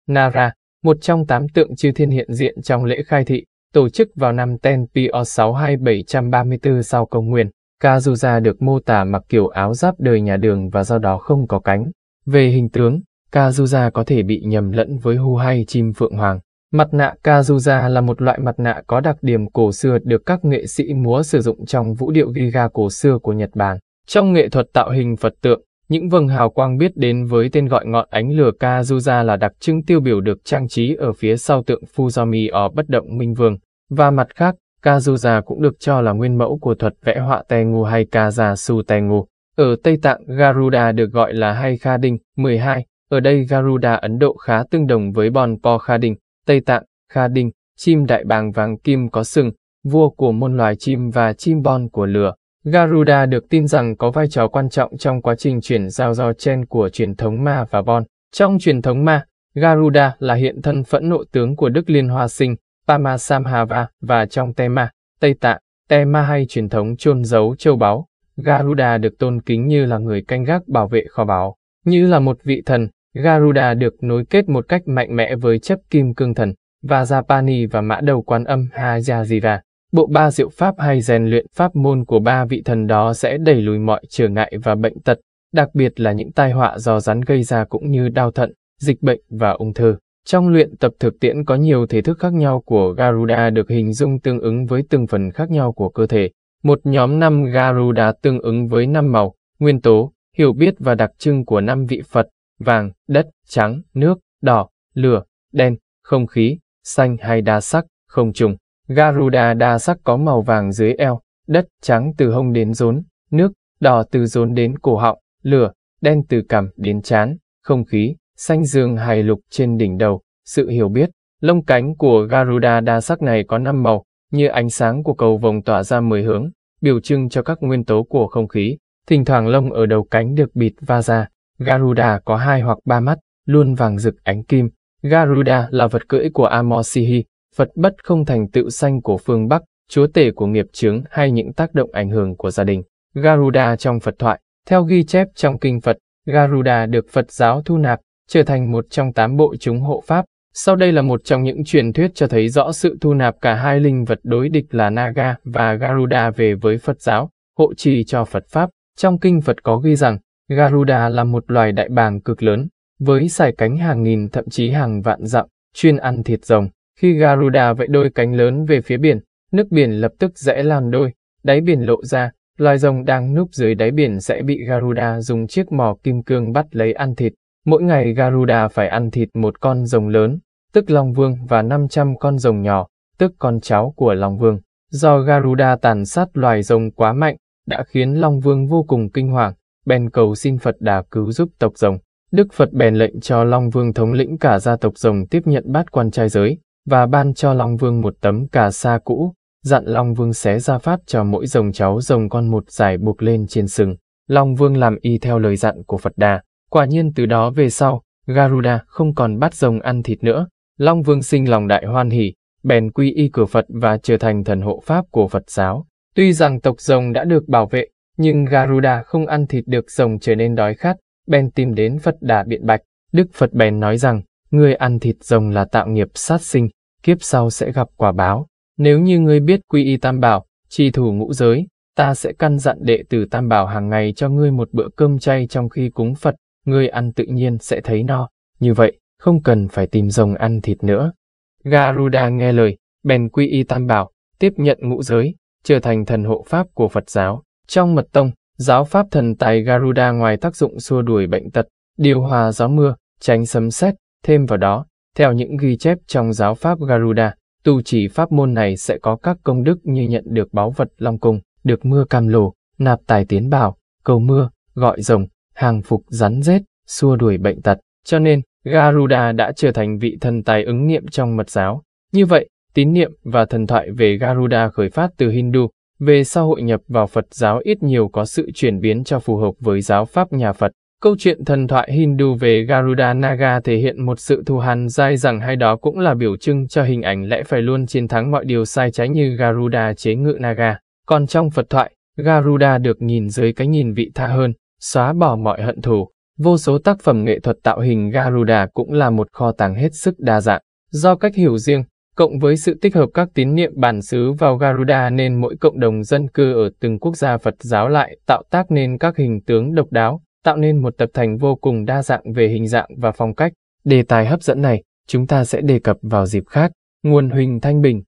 S1: Nara, một trong tám tượng chư thiên hiện diện trong lễ khai thị, tổ chức vào năm Tenpio 62734 sau công nguyên. Kazuza được mô tả mặc kiểu áo giáp đời nhà đường và do đó không có cánh. Về hình tướng, Kazuza có thể bị nhầm lẫn với hu hay chim phượng hoàng. Mặt nạ Kazuza là một loại mặt nạ có đặc điểm cổ xưa được các nghệ sĩ múa sử dụng trong vũ điệu giga cổ xưa của Nhật Bản. Trong nghệ thuật tạo hình Phật tượng, những vầng hào quang biết đến với tên gọi ngọn ánh lửa Kazuza là đặc trưng tiêu biểu được trang trí ở phía sau tượng Fujami ở bất động minh vương. Và mặt khác, Kazuza cũng được cho là nguyên mẫu của thuật vẽ họa Tengu hay Kazasu Tengu. Ở Tây Tạng, Garuda được gọi là Hay Kha Đinh, 12. Ở đây Garuda Ấn Độ khá tương đồng với Bon Po Kha Đinh, Tây Tạng, Kha Đinh, chim đại bàng vàng kim có sừng, vua của môn loài chim và chim bon của lửa. Garuda được tin rằng có vai trò quan trọng trong quá trình chuyển giao do chen của truyền thống ma và Bon. Trong truyền thống ma, Garuda là hiện thân phẫn nộ tướng của Đức Liên Hoa Sinh, Pamasamhava và trong Tema, Tây Tạng, Tema hay truyền thống chôn giấu châu báu, Garuda được tôn kính như là người canh gác bảo vệ kho báu. Như là một vị thần, Garuda được nối kết một cách mạnh mẽ với chấp kim cương thần, và Japani và mã đầu quan âm Hajajira. Bộ ba diệu pháp hay rèn luyện pháp môn của ba vị thần đó sẽ đẩy lùi mọi trở ngại và bệnh tật, đặc biệt là những tai họa do rắn gây ra cũng như đau thận, dịch bệnh và ung thư. Trong luyện tập thực tiễn có nhiều thể thức khác nhau của Garuda được hình dung tương ứng với từng phần khác nhau của cơ thể. Một nhóm năm Garuda tương ứng với năm màu, nguyên tố, hiểu biết và đặc trưng của năm vị Phật, vàng, đất, trắng, nước, đỏ, lửa, đen, không khí, xanh hay đa sắc, không trùng. Garuda đa sắc có màu vàng dưới eo, đất trắng từ hông đến rốn, nước, đỏ từ rốn đến cổ họng, lửa, đen từ cằm đến chán, không khí, xanh dương hài lục trên đỉnh đầu, sự hiểu biết. Lông cánh của Garuda đa sắc này có 5 màu, như ánh sáng của cầu vồng tỏa ra 10 hướng, biểu trưng cho các nguyên tố của không khí. Thỉnh thoảng lông ở đầu cánh được bịt va ra. Garuda có hai hoặc ba mắt, luôn vàng rực ánh kim. Garuda là vật cưỡi của Amorsihi, Phật bất không thành tựu sanh của phương Bắc, chúa tể của nghiệp chướng hay những tác động ảnh hưởng của gia đình. Garuda trong Phật thoại, theo ghi chép trong kinh Phật, Garuda được Phật giáo thu nạp, trở thành một trong tám bộ chúng hộ Pháp. Sau đây là một trong những truyền thuyết cho thấy rõ sự thu nạp cả hai linh vật đối địch là Naga và Garuda về với Phật giáo, hộ trì cho Phật Pháp. Trong kinh Phật có ghi rằng, Garuda là một loài đại bàng cực lớn, với sải cánh hàng nghìn thậm chí hàng vạn dặm, chuyên ăn thịt rồng. Khi Garuda vẫy đôi cánh lớn về phía biển, nước biển lập tức rẽ làm đôi, đáy biển lộ ra, loài rồng đang núp dưới đáy biển sẽ bị Garuda dùng chiếc mỏ kim cương bắt lấy ăn thịt. Mỗi ngày Garuda phải ăn thịt một con rồng lớn, tức Long Vương và 500 con rồng nhỏ, tức con cháu của Long Vương. Do Garuda tàn sát loài rồng quá mạnh, đã khiến Long Vương vô cùng kinh hoàng, bèn cầu xin Phật Đà cứu giúp tộc rồng. Đức Phật bèn lệnh cho Long Vương thống lĩnh cả gia tộc rồng tiếp nhận bát quan trai giới, và ban cho Long Vương một tấm cà sa cũ, dặn Long Vương xé ra phát cho mỗi rồng cháu rồng con một giải buộc lên trên sừng. Long Vương làm y theo lời dặn của Phật Đà. Quả nhiên từ đó về sau, Garuda không còn bắt rồng ăn thịt nữa. Long Vương sinh lòng đại hoan hỷ, bèn quy y cửa Phật và trở thành thần hộ pháp của Phật giáo. Tuy rằng tộc rồng đã được bảo vệ, nhưng Garuda không ăn thịt được rồng trở nên đói khát, bèn tìm đến Phật Đà biện bạch. Đức Phật bèn nói rằng, ngươi ăn thịt rồng là tạo nghiệp sát sinh, kiếp sau sẽ gặp quả báo. Nếu như ngươi biết quy y tam bảo, trì thủ ngũ giới, ta sẽ căn dặn đệ tử tam bảo hàng ngày cho ngươi một bữa cơm chay trong khi cúng Phật, ngươi ăn tự nhiên sẽ thấy no. Như vậy, không cần phải tìm rồng ăn thịt nữa. Garuda nghe lời, bèn quy y tam bảo, tiếp nhận ngũ giới, trở thành thần hộ pháp của Phật giáo. Trong mật tông, giáo pháp thần tài Garuda ngoài tác dụng xua đuổi bệnh tật, điều hòa gió mưa, tránh sấm sét, Thêm vào đó, theo những ghi chép trong giáo pháp Garuda, tu trì pháp môn này sẽ có các công đức như nhận được báu vật long cung, được mưa cam lồ, nạp tài tiến bảo, cầu mưa, gọi rồng, hàng phục rắn rết, xua đuổi bệnh tật. Cho nên, Garuda đã trở thành vị thần tài ứng nghiệm trong mật giáo. Như vậy, tín niệm và thần thoại về Garuda khởi phát từ Hindu, về sau hội nhập vào Phật giáo ít nhiều có sự chuyển biến cho phù hợp với giáo pháp nhà Phật. Câu chuyện thần thoại Hindu về Garuda Naga thể hiện một sự thù hằn dai rằng hai đó cũng là biểu trưng cho hình ảnh lẽ phải luôn chiến thắng mọi điều sai trái như Garuda chế ngự Naga. Còn trong Phật thoại, Garuda được nhìn dưới cái nhìn vị tha hơn, xóa bỏ mọi hận thù. Vô số tác phẩm nghệ thuật tạo hình Garuda cũng là một kho tàng hết sức đa dạng. Do cách hiểu riêng, cộng với sự tích hợp các tín niệm bản xứ vào Garuda nên mỗi cộng đồng dân cư ở từng quốc gia Phật giáo lại tạo tác nên các hình tướng độc đáo, tạo nên một tập thành vô cùng đa dạng về hình dạng và phong cách. Đề tài hấp dẫn này, chúng ta sẽ đề cập vào dịp khác. Nguồn huỳnh thanh bình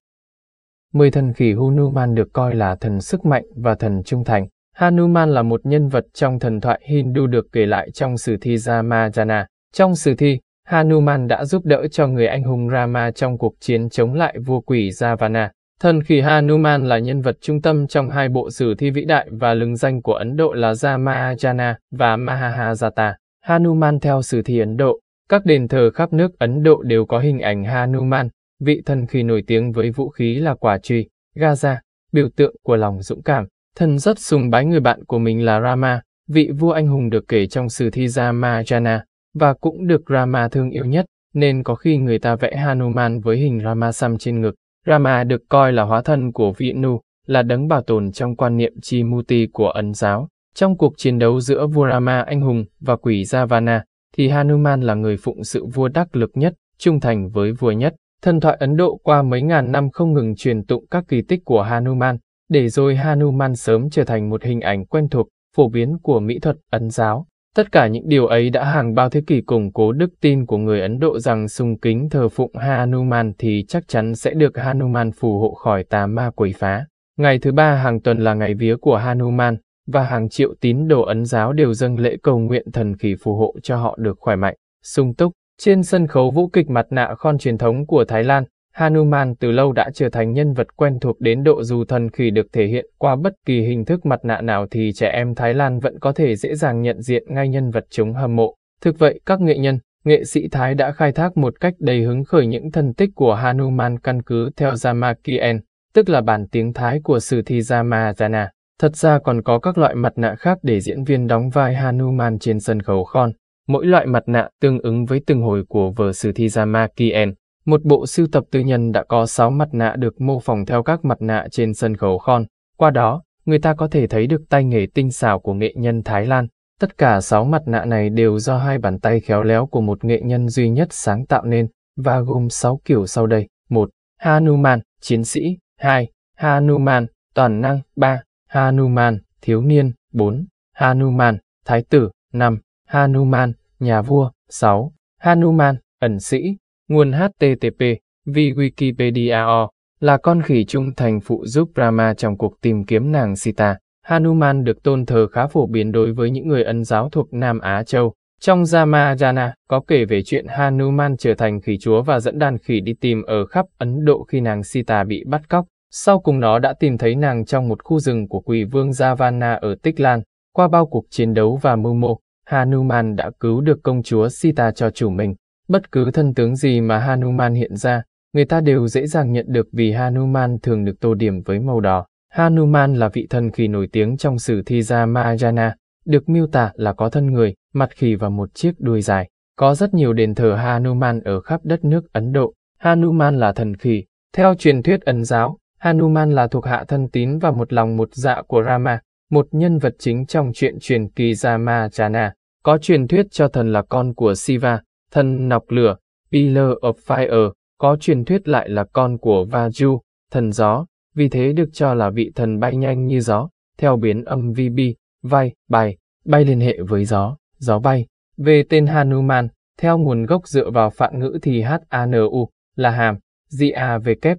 S1: Mười thần khỉ Hanuman được coi là thần sức mạnh và thần trung thành. Hanuman là một nhân vật trong thần thoại Hindu được kể lại trong sử thi Ramayana. Trong sử thi, Hanuman đã giúp đỡ cho người anh hùng Rama trong cuộc chiến chống lại vua quỷ Ravana. Thần khỉ Hanuman là nhân vật trung tâm trong hai bộ sử thi vĩ đại và lừng danh của Ấn Độ là Ramayana và Mahabharata. Hanuman theo sử thi Ấn Độ, các đền thờ khắp nước Ấn Độ đều có hình ảnh Hanuman, vị thần khỉ nổi tiếng với vũ khí là quả trùy, Gaza, biểu tượng của lòng dũng cảm. Thần rất sùng bái người bạn của mình là Rama, vị vua anh hùng được kể trong sử thi Ramayana, và cũng được Rama thương yêu nhất, nên có khi người ta vẽ Hanuman với hình Rama xăm trên ngực. Rama được coi là hóa thân của Vishnu, là đấng bảo tồn trong quan niệm Chi Muti của Ấn giáo. Trong cuộc chiến đấu giữa vua Rama anh hùng và quỷ Javana, thì Hanuman là người phụng sự vua đắc lực nhất, trung thành với vua nhất. Thần thoại Ấn Độ qua mấy ngàn năm không ngừng truyền tụng các kỳ tích của Hanuman, để rồi Hanuman sớm trở thành một hình ảnh quen thuộc, phổ biến của mỹ thuật Ấn giáo. Tất cả những điều ấy đã hàng bao thế kỷ củng cố đức tin của người Ấn Độ rằng sùng kính thờ phụng Hanuman thì chắc chắn sẽ được Hanuman phù hộ khỏi tà ma quỷ phá. Ngày thứ ba hàng tuần là ngày vía của Hanuman, và hàng triệu tín đồ Ấn giáo đều dâng lễ cầu nguyện thần khí phù hộ cho họ được khỏe mạnh, sung túc. Trên sân khấu vũ kịch mặt nạ khon truyền thống của Thái Lan, Hanuman từ lâu đã trở thành nhân vật quen thuộc đến độ dù thần khỉ được thể hiện qua bất kỳ hình thức mặt nạ nào thì trẻ em Thái Lan vẫn có thể dễ dàng nhận diện ngay nhân vật chúng hâm mộ. Thực vậy, các nghệ nhân, nghệ sĩ Thái đã khai thác một cách đầy hứng khởi những thần tích của Hanuman căn cứ theo Jamakien, tức là bản tiếng Thái của sử thi Jamayana. Thật ra còn có các loại mặt nạ khác để diễn viên đóng vai Hanuman trên sân khấu con. Mỗi loại mặt nạ tương ứng với từng hồi của vở sử thi Jamakien. Một bộ sưu tập tư nhân đã có 6 mặt nạ được mô phỏng theo các mặt nạ trên sân khấu khon. Qua đó, người ta có thể thấy được tay nghề tinh xảo của nghệ nhân Thái Lan. Tất cả 6 mặt nạ này đều do hai bàn tay khéo léo của một nghệ nhân duy nhất sáng tạo nên, và gồm 6 kiểu sau đây. 1. Hanuman, chiến sĩ. 2. Hanuman, toàn năng. 3. Hanuman, thiếu niên. 4. Hanuman, thái tử. 5. Hanuman, nhà vua. 6. Hanuman, ẩn sĩ. Nguồn HTTP, vì Wikipedia.org, là con khỉ trung thành phụ giúp Brahma trong cuộc tìm kiếm nàng Sita. Hanuman được tôn thờ khá phổ biến đối với những người ấn giáo thuộc Nam Á Châu. Trong Ramayana có kể về chuyện Hanuman trở thành khỉ chúa và dẫn đàn khỉ đi tìm ở khắp Ấn Độ khi nàng Sita bị bắt cóc. Sau cùng nó đã tìm thấy nàng trong một khu rừng của quỷ vương Javana ở Tích Lan. Qua bao cuộc chiến đấu và mưu mô, Hanuman đã cứu được công chúa Sita cho chủ mình. Bất cứ thân tướng gì mà Hanuman hiện ra, người ta đều dễ dàng nhận được vì Hanuman thường được tô điểm với màu đỏ. Hanuman là vị thần khỉ nổi tiếng trong sử thi gia Mahayana, được miêu tả là có thân người, mặt khỉ và một chiếc đuôi dài. Có rất nhiều đền thờ Hanuman ở khắp đất nước Ấn Độ. Hanuman là thần khỉ. Theo truyền thuyết Ấn giáo, Hanuman là thuộc hạ thân tín và một lòng một dạ của Rama, một nhân vật chính trong truyện truyền kỳ Ramachana. Có truyền thuyết cho thần là con của Siva, thần nọc lửa, Pillar of Fire, có truyền thuyết lại là con của Vaju, thần gió, vì thế được cho là vị thần bay nhanh như gió, theo biến âm VB, vai, bài, bay liên hệ với gió, gió bay. Về tên Hanuman, theo nguồn gốc dựa vào phạn ngữ thì HANU là hàm, GAW,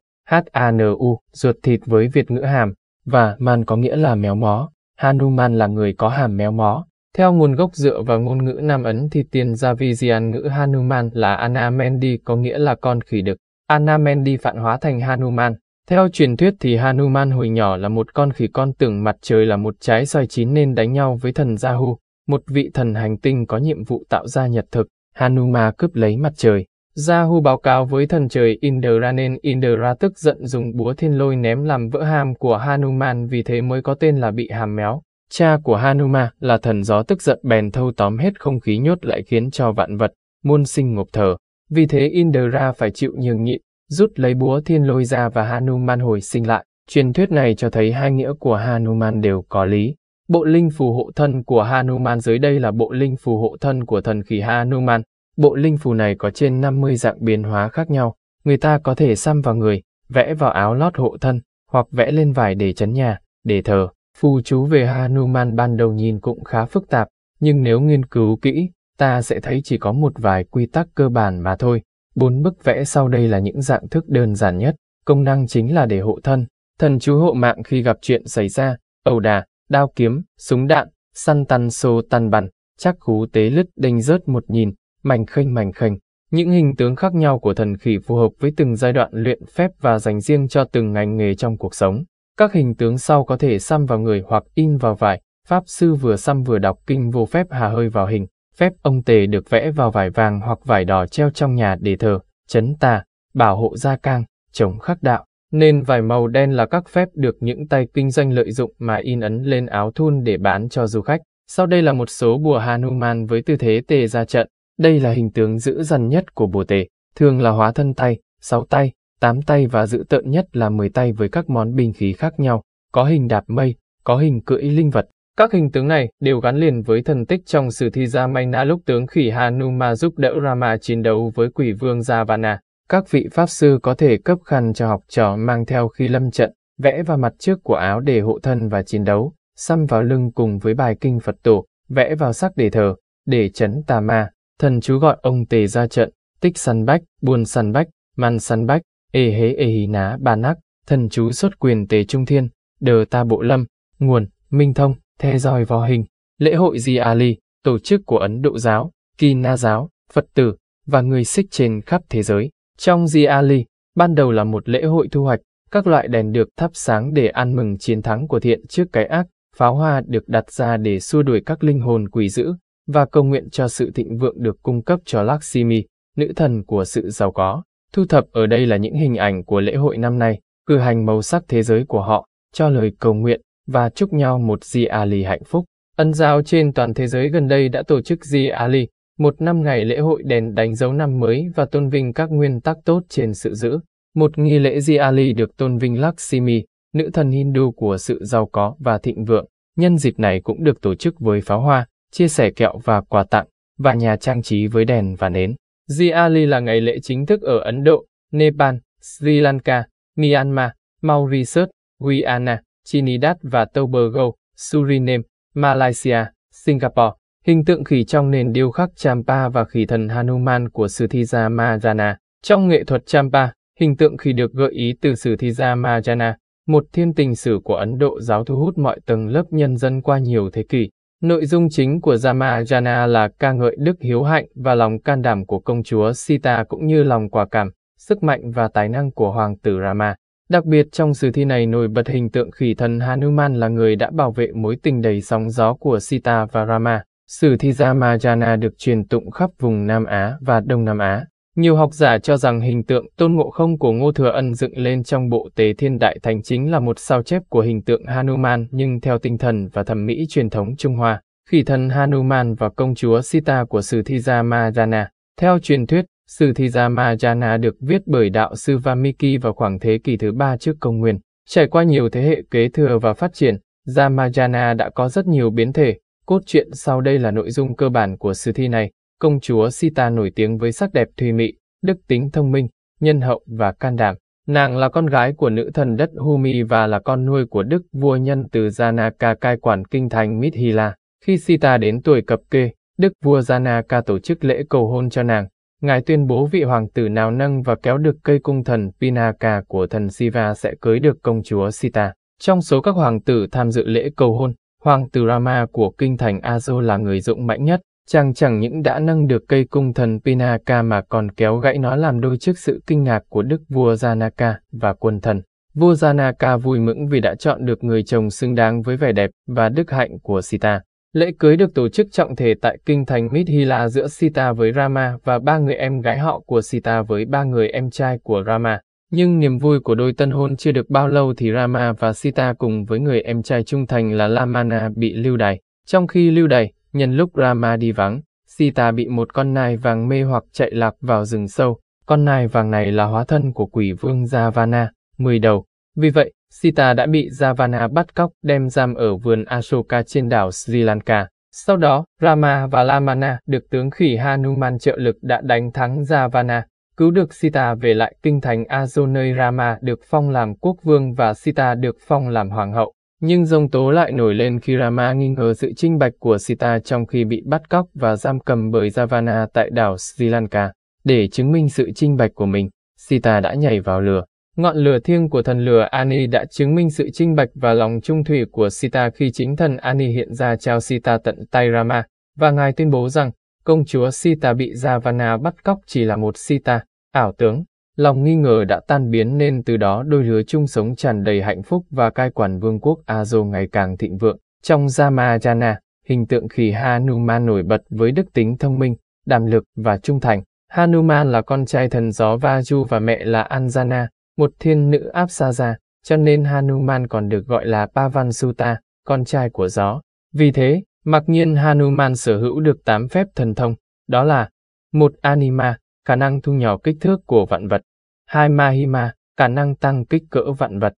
S1: HANU, ruột thịt với Việt ngữ hàm, và man có nghĩa là méo mó. Hanuman là người có hàm méo mó, theo nguồn gốc dựa vào ngôn ngữ Nam Ấn thì tiền Javijian ngữ Hanuman là Anamendi có nghĩa là con khỉ đực. Anamendi phản hóa thành Hanuman. Theo truyền thuyết thì Hanuman hồi nhỏ là một con khỉ con tưởng mặt trời là một trái xoài chín nên đánh nhau với thần Rahu, một vị thần hành tinh có nhiệm vụ tạo ra nhật thực. Hanuma cướp lấy mặt trời. Rahu báo cáo với thần trời Indra nên Indra tức giận dùng búa thiên lôi ném làm vỡ hàm của Hanuman vì thế mới có tên là bị hàm méo. Cha của Hanuma là thần gió tức giận bèn thâu tóm hết không khí nhốt lại khiến cho vạn vật, muôn sinh ngộp thở. Vì thế Indra phải chịu nhường nhịn, rút lấy búa thiên lôi ra và Hanuman hồi sinh lại. Truyền thuyết này cho thấy hai nghĩa của Hanuman đều có lý. Bộ linh phù hộ thân của Hanuman dưới đây là bộ linh phù hộ thân của thần khỉ Hanuman. Bộ linh phù này có trên 50 dạng biến hóa khác nhau. Người ta có thể xăm vào người, vẽ vào áo lót hộ thân, hoặc vẽ lên vải để chấn nhà, để thờ. Phù chú về Hanuman ban đầu nhìn cũng khá phức tạp, nhưng nếu nghiên cứu kỹ, ta sẽ thấy chỉ có một vài quy tắc cơ bản mà thôi. Bốn bức vẽ sau đây là những dạng thức đơn giản nhất, công năng chính là để hộ thân, thần chú hộ mạng khi gặp chuyện xảy ra, ẩu đà, đao kiếm, súng đạn, săn tăn sô tăn bắn, chắc khú tế lứt đinh rớt một nhìn, mảnh khênh mảnh khênh. Những hình tướng khác nhau của thần khỉ phù hợp với từng giai đoạn luyện phép và dành riêng cho từng ngành nghề trong cuộc sống. Các hình tướng sau có thể xăm vào người hoặc in vào vải. Pháp sư vừa xăm vừa đọc kinh vô phép hà hơi vào hình. Phép ông tề được vẽ vào vải vàng hoặc vải đỏ treo trong nhà để thờ, chấn tà, bảo hộ gia cang, chống khắc đạo. Nên vải màu đen là các phép được những tay kinh doanh lợi dụng mà in ấn lên áo thun để bán cho du khách. Sau đây là một số bùa Hanuman với tư thế tề ra trận. Đây là hình tướng dữ dằn nhất của bùa tề, thường là hóa thân tay, sáu tay, tám tay và dữ tợn nhất là 10 tay với các món binh khí khác nhau, có hình đạp mây, có hình cưỡi linh vật. Các hình tướng này đều gắn liền với thần tích trong sử thi Ramayana lúc tướng khỉ Hanuma giúp đỡ Rama chiến đấu với quỷ vương Javana. Các vị pháp sư có thể cấp khăn cho học trò mang theo khi lâm trận, vẽ vào mặt trước của áo để hộ thân và chiến đấu, xăm vào lưng cùng với bài kinh Phật tổ, vẽ vào sắc để thờ, để chấn tà ma. Thần chú gọi ông tề ra trận, tích săn bách, buồn săn bách, man săn bách, ê hế ê hí ná bà nắc, thần chú xuất quyền tế trung thiên, đờ ta bộ lâm, nguồn, minh thông, the dòi vò hình, lễ hội Di Ali, tổ chức của Ấn Độ giáo, Kỳ Na giáo, Phật tử, và người Sikh trên khắp thế giới. Trong Di Ali, ban đầu là một lễ hội thu hoạch, các loại đèn được thắp sáng để ăn mừng chiến thắng của thiện trước cái ác, pháo hoa được đặt ra để xua đuổi các linh hồn quỷ dữ, và cầu nguyện cho sự thịnh vượng được cung cấp cho Lakshmi, nữ thần của sự giàu có. Thu thập ở đây là những hình ảnh của lễ hội năm nay, cử hành màu sắc thế giới của họ, cho lời cầu nguyện và chúc nhau một Di Ali hạnh phúc. Ân giáo trên toàn thế giới gần đây đã tổ chức Di Ali, một năm ngày lễ hội đèn đánh dấu năm mới và tôn vinh các nguyên tắc tốt trên sự giữ. Một nghi lễ Di Ali được tôn vinh Lakshmi, nữ thần Hindu của sự giàu có và thịnh vượng. Nhân dịp này cũng được tổ chức với pháo hoa, chia sẻ kẹo và quà tặng, và nhà trang trí với đèn và nến. Diwali là ngày lễ chính thức ở Ấn Độ, Nepal, Sri Lanka, Myanmar, Mauritius, Guyana, Trinidad và Tobago, Suriname, Malaysia, Singapore. Hình tượng khỉ trong nền điêu khắc Champa và khỉ thần Hanuman của Sutija Mahajana. Trong nghệ thuật Champa, hình tượng khỉ được gợi ý từ Sutija Mahajana, một thiên tình sử của Ấn Độ giáo thu hút mọi tầng lớp nhân dân qua nhiều thế kỷ. Nội dung chính của Rama Jana là ca ngợi đức hiếu hạnh và lòng can đảm của công chúa Sita cũng như lòng quả cảm, sức mạnh và tài năng của hoàng tử Rama. Đặc biệt trong sử thi này nổi bật hình tượng khỉ thần Hanuman là người đã bảo vệ mối tình đầy sóng gió của Sita và Rama. Sử thi Rama Jana được truyền tụng khắp vùng Nam Á và Đông Nam Á. Nhiều học giả cho rằng hình tượng Tôn Ngộ Không của Ngô Thừa Ân dựng lên trong bộ Tế Thiên Đại Thánh chính là một sao chép của hình tượng Hanuman nhưng theo tinh thần và thẩm mỹ truyền thống Trung Hoa, khỉ thần Hanuman và công chúa Sita của Sử Thi Gia Mahajana. Theo truyền thuyết, Sử Thi Gia Mahajana được viết bởi đạo sư Vamiki vào khoảng thế kỷ thứ ba trước công nguyên. Trải qua nhiều thế hệ kế thừa và phát triển, Gia Mahajana đã có rất nhiều biến thể, cốt truyện sau đây là nội dung cơ bản của sử thi này. Công chúa Sita nổi tiếng với sắc đẹp thùy mị, đức tính thông minh, nhân hậu và can đảm. Nàng là con gái của nữ thần đất Humi và là con nuôi của đức vua nhân từ Janaka cai quản kinh thành Mithila. Khi Sita đến tuổi cập kê, đức vua Janaka tổ chức lễ cầu hôn cho nàng. Ngài tuyên bố vị hoàng tử nào nâng và kéo được cây cung thần Pinaka của thần Siva sẽ cưới được công chúa Sita. Trong số các hoàng tử tham dự lễ cầu hôn, hoàng tử Rama của kinh thành Azo là người dũng mãnh nhất chàng chẳng những đã nâng được cây cung thần Pinaka mà còn kéo gãy nó làm đôi trước sự kinh ngạc của đức vua Janaka và quân thần. Vua Janaka vui mừng vì đã chọn được người chồng xứng đáng với vẻ đẹp và đức hạnh của Sita. Lễ cưới được tổ chức trọng thể tại kinh thành Mithila giữa Sita với Rama và ba người em gái họ của Sita với ba người em trai của Rama. Nhưng niềm vui của đôi tân hôn chưa được bao lâu thì Rama và Sita cùng với người em trai trung thành là Lamana bị lưu đày. Trong khi lưu đày, Nhân lúc Rama đi vắng, Sita bị một con nai vàng mê hoặc chạy lạc vào rừng sâu. Con nai vàng này là hóa thân của quỷ vương Javana, mười đầu. Vì vậy, Sita đã bị Javana bắt cóc đem giam ở vườn Ashoka trên đảo Sri Lanka. Sau đó, Rama và Lamana được tướng khỉ Hanuman trợ lực đã đánh thắng Javana, cứu được Sita về lại kinh thành A nơi Rama được phong làm quốc vương và Sita được phong làm hoàng hậu. Nhưng dông tố lại nổi lên khi Rama nghi ngờ sự trinh bạch của Sita trong khi bị bắt cóc và giam cầm bởi Javana tại đảo Sri Lanka. Để chứng minh sự trinh bạch của mình, Sita đã nhảy vào lửa. Ngọn lửa thiêng của thần lửa Ani đã chứng minh sự trinh bạch và lòng trung thủy của Sita khi chính thần Ani hiện ra trao Sita tận tay Rama, và ngài tuyên bố rằng công chúa Sita bị Javana bắt cóc chỉ là một Sita, ảo tướng. Lòng nghi ngờ đã tan biến nên từ đó đôi lứa chung sống tràn đầy hạnh phúc và cai quản vương quốc Azo ngày càng thịnh vượng. Trong Ramayana, hình tượng khỉ Hanuman nổi bật với đức tính thông minh, đảm lực và trung thành. Hanuman là con trai thần gió Vaju và mẹ là Anjana, một thiên nữ Apsaja, cho nên Hanuman còn được gọi là Pavansuta, con trai của gió. Vì thế, mặc nhiên Hanuman sở hữu được 8 phép thần thông, đó là một Anima, khả năng thu nhỏ kích thước của vạn vật. 2. Mahima, khả năng tăng kích cỡ vạn vật.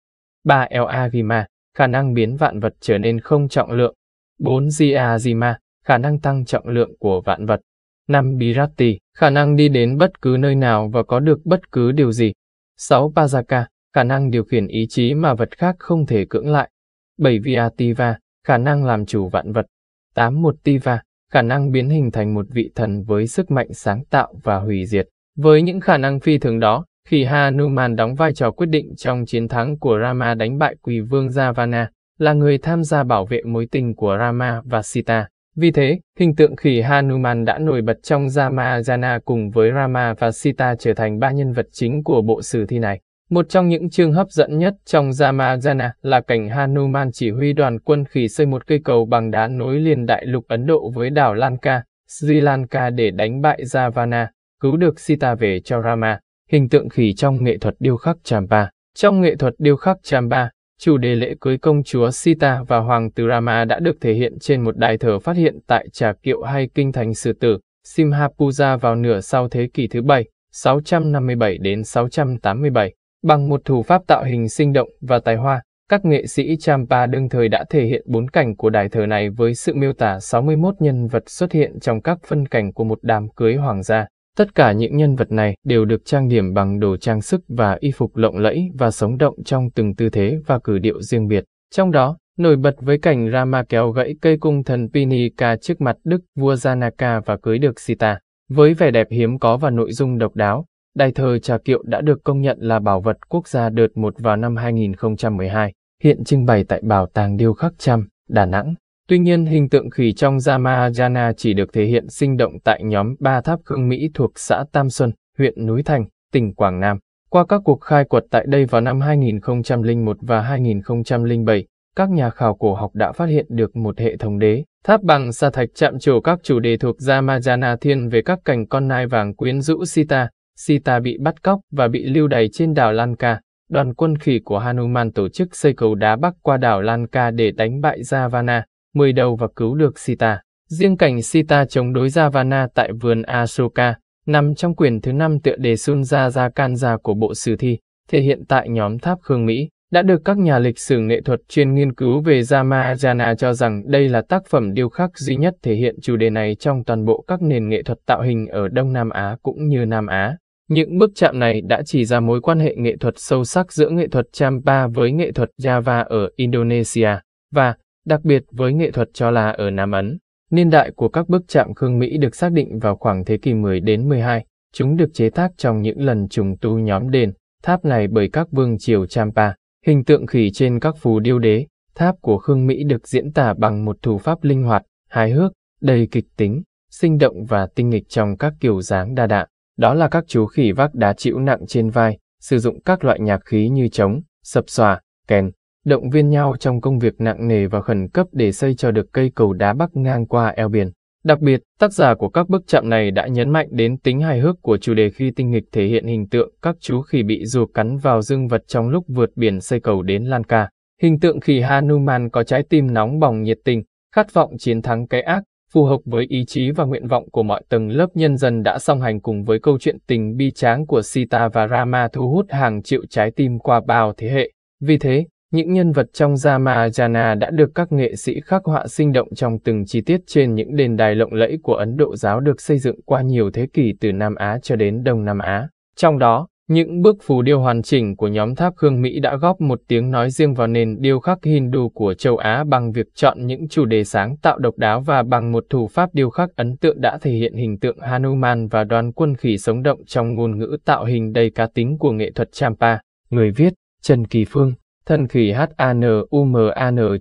S1: 3. Elavima, khả năng biến vạn vật trở nên không trọng lượng. 4. Jiajima, khả năng tăng trọng lượng của vạn vật. 5. Birati, khả năng đi đến bất cứ nơi nào và có được bất cứ điều gì. 6. Pajaka, khả năng điều khiển ý chí mà vật khác không thể cưỡng lại. 7. Viativa, khả năng làm chủ vạn vật. 8. Một Tiva, khả năng biến hình thành một vị thần với sức mạnh sáng tạo và hủy diệt. Với những khả năng phi thường đó, khi Hanuman đóng vai trò quyết định trong chiến thắng của Rama đánh bại quỷ vương Javana, là người tham gia bảo vệ mối tình của Rama và Sita. Vì thế, hình tượng khỉ Hanuman đã nổi bật trong Ramayana cùng với Rama và Sita trở thành ba nhân vật chính của bộ sử thi này. Một trong những chương hấp dẫn nhất trong Ramayana là cảnh Hanuman chỉ huy đoàn quân khỉ xây một cây cầu bằng đá nối liền đại lục Ấn Độ với đảo Lanka, Sri Lanka để đánh bại Ravana, cứu được Sita về cho Rama, hình tượng khỉ trong nghệ thuật điêu khắc Champa. Trong nghệ thuật điêu khắc Champa, chủ đề lễ cưới công chúa Sita và hoàng tử Rama đã được thể hiện trên một đài thờ phát hiện tại Trà Kiệu hay Kinh Thành Sử Tử, Simhapuja vào nửa sau thế kỷ thứ bảy, 657 đến 687. Bằng một thủ pháp tạo hình sinh động và tài hoa, các nghệ sĩ Champa đương thời đã thể hiện bốn cảnh của đài thờ này với sự miêu tả 61 nhân vật xuất hiện trong các phân cảnh của một đám cưới hoàng gia. Tất cả những nhân vật này đều được trang điểm bằng đồ trang sức và y phục lộng lẫy và sống động trong từng tư thế và cử điệu riêng biệt. Trong đó, nổi bật với cảnh Rama kéo gãy cây cung thần Pinika trước mặt Đức vua Janaka và cưới được Sita. Với vẻ đẹp hiếm có và nội dung độc đáo, đài thờ Trà Kiệu đã được công nhận là bảo vật quốc gia đợt 1 vào năm 2012, hiện trưng bày tại Bảo tàng Điêu khắc Trăm, Đà Nẵng. Tuy nhiên, hình tượng khỉ trong Ramajana chỉ được thể hiện sinh động tại nhóm Ba Tháp Khương Mỹ thuộc xã Tam Xuân, huyện Núi Thành, tỉnh Quảng Nam. Qua các cuộc khai quật tại đây vào năm 2001 và 2007, các nhà khảo cổ học đã phát hiện được một hệ thống đế, tháp bằng sa thạch chạm trổ các chủ đề thuộc Ramajana thiên về các cảnh con nai vàng quyến rũ Sita, Sita bị bắt cóc và bị lưu đày trên đảo Lanka. Đoàn quân khỉ của Hanuman tổ chức xây cầu đá bắc qua đảo Lanka để đánh bại Javana, mười đầu và cứu được Sita. Riêng cảnh Sita chống đối Javana tại vườn Ashoka, nằm trong quyển thứ năm tựa đề Sunja Jakanja của bộ sử thi, thể hiện tại nhóm tháp Khương Mỹ, đã được các nhà lịch sử nghệ thuật chuyên nghiên cứu về Ramayana cho rằng đây là tác phẩm điêu khắc duy nhất thể hiện chủ đề này trong toàn bộ các nền nghệ thuật tạo hình ở Đông Nam Á cũng như Nam Á. Những bước chạm này đã chỉ ra mối quan hệ nghệ thuật sâu sắc giữa nghệ thuật Champa với nghệ thuật Java ở Indonesia, và, đặc biệt với nghệ thuật cho là ở Nam Ấn. Niên đại của các bức chạm khương Mỹ được xác định vào khoảng thế kỷ 10 đến 12. Chúng được chế tác trong những lần trùng tu nhóm đền, tháp này bởi các vương triều Champa. Hình tượng khỉ trên các phù điêu đế, tháp của khương Mỹ được diễn tả bằng một thủ pháp linh hoạt, hài hước, đầy kịch tính, sinh động và tinh nghịch trong các kiểu dáng đa dạng. Đó là các chú khỉ vác đá chịu nặng trên vai, sử dụng các loại nhạc khí như trống, sập xòa, kèn, động viên nhau trong công việc nặng nề và khẩn cấp để xây cho được cây cầu đá bắc ngang qua eo biển. Đặc biệt, tác giả của các bức chạm này đã nhấn mạnh đến tính hài hước của chủ đề khi tinh nghịch thể hiện hình tượng các chú khỉ bị rùa cắn vào dương vật trong lúc vượt biển xây cầu đến Lanka. Hình tượng khỉ Hanuman có trái tim nóng bỏng nhiệt tình, khát vọng chiến thắng cái ác, phù hợp với ý chí và nguyện vọng của mọi tầng lớp nhân dân đã song hành cùng với câu chuyện tình bi tráng của Sita và Rama thu hút hàng triệu trái tim qua bao thế hệ. Vì thế, những nhân vật trong Ramayana đã được các nghệ sĩ khắc họa sinh động trong từng chi tiết trên những đền đài lộng lẫy của Ấn Độ giáo được xây dựng qua nhiều thế kỷ từ Nam Á cho đến Đông Nam Á. Trong đó, những bước phù điêu hoàn chỉnh của nhóm tháp Khương Mỹ đã góp một tiếng nói riêng vào nền điêu khắc Hindu của châu Á bằng việc chọn những chủ đề sáng tạo độc đáo và bằng một thủ pháp điêu khắc ấn tượng đã thể hiện hình tượng Hanuman và đoàn quân khỉ sống động trong ngôn ngữ tạo hình đầy cá tính của nghệ thuật Champa. Người viết, Trần Kỳ Phương, thân khỉ n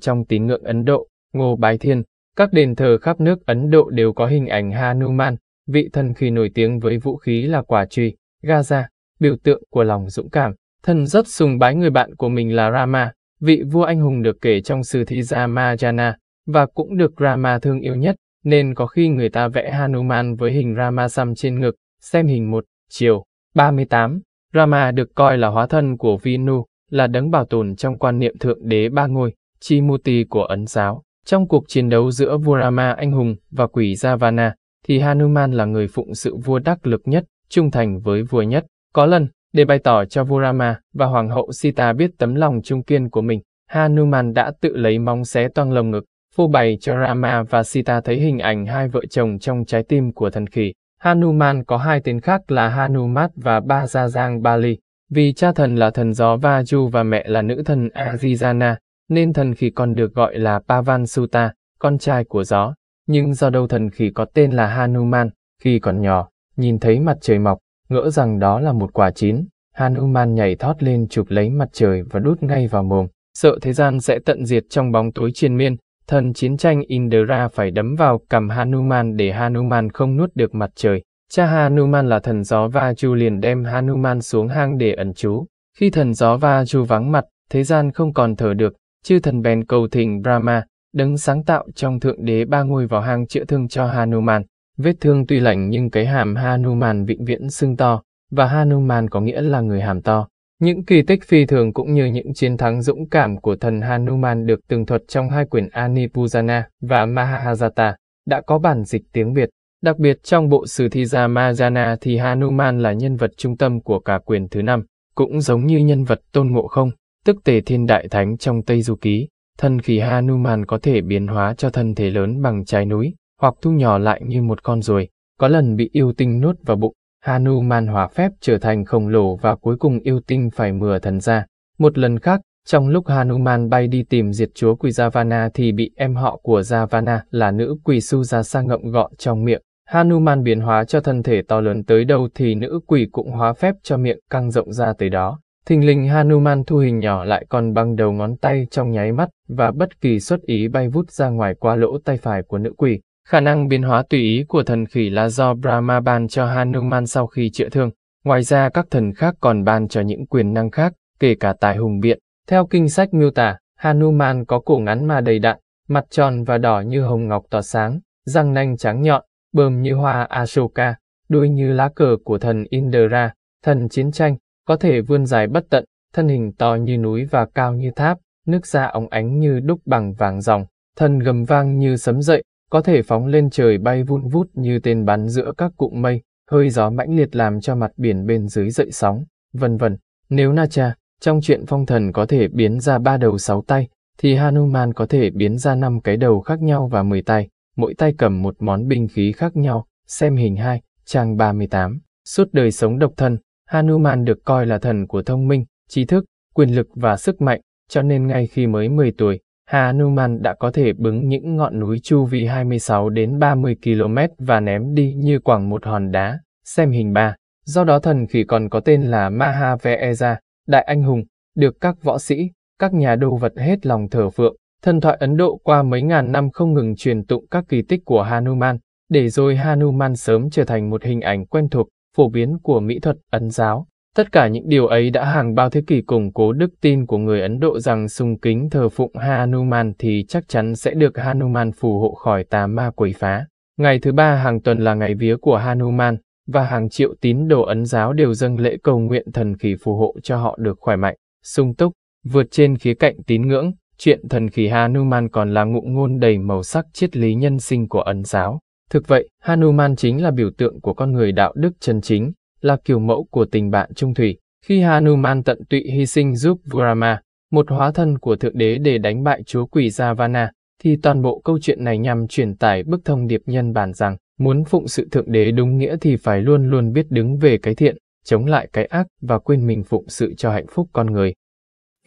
S1: trong tín ngưỡng Ấn Độ, Ngô Bái Thiên. Các đền thờ khắp nước Ấn Độ đều có hình ảnh Hanuman, vị thần khỉ nổi tiếng với vũ khí là quả truy, Gaza biểu tượng của lòng dũng cảm. Thần rất sùng bái người bạn của mình là Rama, vị vua anh hùng được kể trong sử thi Ramayana, và cũng được Rama thương yêu nhất, nên có khi người ta vẽ Hanuman với hình Rama xăm trên ngực, xem hình một chiều 38. Rama được coi là hóa thân của Vinu, là đấng bảo tồn trong quan niệm thượng đế ba ngôi, chi Chimuti của Ấn giáo. Trong cuộc chiến đấu giữa vua Rama anh hùng và quỷ Javana, thì Hanuman là người phụng sự vua đắc lực nhất, trung thành với vua nhất. Có lần, để bày tỏ cho Vurama và Hoàng hậu Sita biết tấm lòng trung kiên của mình, Hanuman đã tự lấy móng xé toang lồng ngực, phô bày cho Rama và Sita thấy hình ảnh hai vợ chồng trong trái tim của thần khỉ. Hanuman có hai tên khác là Hanumat và Ba Gia Bali. Vì cha thần là thần gió Vaju và mẹ là nữ thần Arijana, nên thần khỉ còn được gọi là Pavansuta, con trai của gió. Nhưng do đâu thần khỉ có tên là Hanuman, khi còn nhỏ, nhìn thấy mặt trời mọc, ngỡ rằng đó là một quả chín. Hanuman nhảy thoát lên chụp lấy mặt trời và đút ngay vào mồm, sợ thế gian sẽ tận diệt trong bóng tối triền miên. Thần chiến tranh Indra phải đấm vào cầm Hanuman để Hanuman không nuốt được mặt trời. Cha Hanuman là thần gió Vaju liền đem Hanuman xuống hang để ẩn trú. Khi thần gió Vaju vắng mặt, thế gian không còn thở được, chư thần bèn cầu thỉnh Brahma, đấng sáng tạo trong thượng đế ba ngôi vào hang chữa thương cho Hanuman. Vết thương tuy lạnh nhưng cái hàm Hanuman vĩnh viễn sưng to, và Hanuman có nghĩa là người hàm to. Những kỳ tích phi thường cũng như những chiến thắng dũng cảm của thần Hanuman được tường thuật trong hai quyển Anipujana và Mahajata đã có bản dịch tiếng Việt. Đặc biệt trong bộ sử thi Ramajana thì Hanuman là nhân vật trung tâm của cả quyển thứ năm, cũng giống như nhân vật Tôn Ngộ Không, tức Tề Thiên Đại Thánh trong Tây Du Ký. Thần khí Hanuman có thể biến hóa cho thân thể lớn bằng trái núi, hoặc thu nhỏ lại như một con ruồi, có lần bị yêu tinh nuốt vào bụng, Hanuman hòa phép trở thành khổng lồ và cuối cùng yêu tinh phải mưa thần ra. Một lần khác, trong lúc Hanuman bay đi tìm diệt chúa quỷ Javana thì bị em họ của Javana là nữ quỷ sa ngậm gọn trong miệng. Hanuman biến hóa cho thân thể to lớn tới đâu thì nữ quỷ cũng hóa phép cho miệng căng rộng ra tới đó. Thình lình Hanuman thu hình nhỏ lại còn băng đầu ngón tay trong nháy mắt và bất kỳ xuất ý bay vút ra ngoài qua lỗ tay phải của nữ quỷ. Khả năng biến hóa tùy ý của thần khỉ là do Brahma ban cho Hanuman sau khi chữa thương. Ngoài ra các thần khác còn ban cho những quyền năng khác, kể cả tài hùng biện. Theo kinh sách miêu tả, Hanuman có cổ ngắn mà đầy đặn, mặt tròn và đỏ như hồng ngọc tỏa sáng, răng nanh trắng nhọn, bơm như hoa Ashoka, đuôi như lá cờ của thần Indra, thần chiến tranh, có thể vươn dài bất tận, thân hình to như núi và cao như tháp, nước da óng ánh như đúc bằng vàng ròng, thần gầm vang như sấm dậy, có thể phóng lên trời bay vun vút như tên bắn giữa các cụm mây, hơi gió mãnh liệt làm cho mặt biển bên dưới dậy sóng, vân vân. Nếu Na trong chuyện phong thần có thể biến ra ba đầu sáu tay, thì Hanuman có thể biến ra năm cái đầu khác nhau và 10 tay, mỗi tay cầm một món binh khí khác nhau, xem hình 2, trang 38. Suốt đời sống độc thân, Hanuman được coi là thần của thông minh, trí thức, quyền lực và sức mạnh, cho nên ngay khi mới 10 tuổi, Hà Numan đã có thể bứng những ngọn núi chu vi 26 đến 30 km và ném đi như quẳng một hòn đá, xem hình 3. Do đó thần khỉ còn có tên là Mahavira, đại anh hùng, được các võ sĩ, các nhà đồ vật hết lòng thờ phượng. Thần thoại Ấn Độ qua mấy ngàn năm không ngừng truyền tụng các kỳ tích của Hanuman, để rồi Hanuman sớm trở thành một hình ảnh quen thuộc, phổ biến của mỹ thuật Ấn giáo. Tất cả những điều ấy đã hàng bao thế kỷ củng cố đức tin của người Ấn Độ rằng sung kính thờ phụng Hanuman thì chắc chắn sẽ được Hanuman phù hộ khỏi tà ma quỷ phá. Ngày thứ ba hàng tuần là ngày vía của Hanuman, và hàng triệu tín đồ Ấn giáo đều dâng lễ cầu nguyện thần khí phù hộ cho họ được khỏe mạnh, sung túc, vượt trên khía cạnh tín ngưỡng. Chuyện thần khí Hanuman còn là ngụ ngôn đầy màu sắc triết lý nhân sinh của Ấn giáo. Thực vậy, Hanuman chính là biểu tượng của con người đạo đức chân chính, là kiểu mẫu của tình bạn trung thủy. Khi Hanuman tận tụy hy sinh giúp Brahma, một hóa thân của Thượng Đế để đánh bại chúa quỷ Javana, thì toàn bộ câu chuyện này nhằm truyền tải bức thông điệp nhân bản rằng, muốn phụng sự Thượng Đế đúng nghĩa thì phải luôn luôn biết đứng về cái thiện, chống lại cái ác và quên mình phụng sự cho hạnh phúc con người.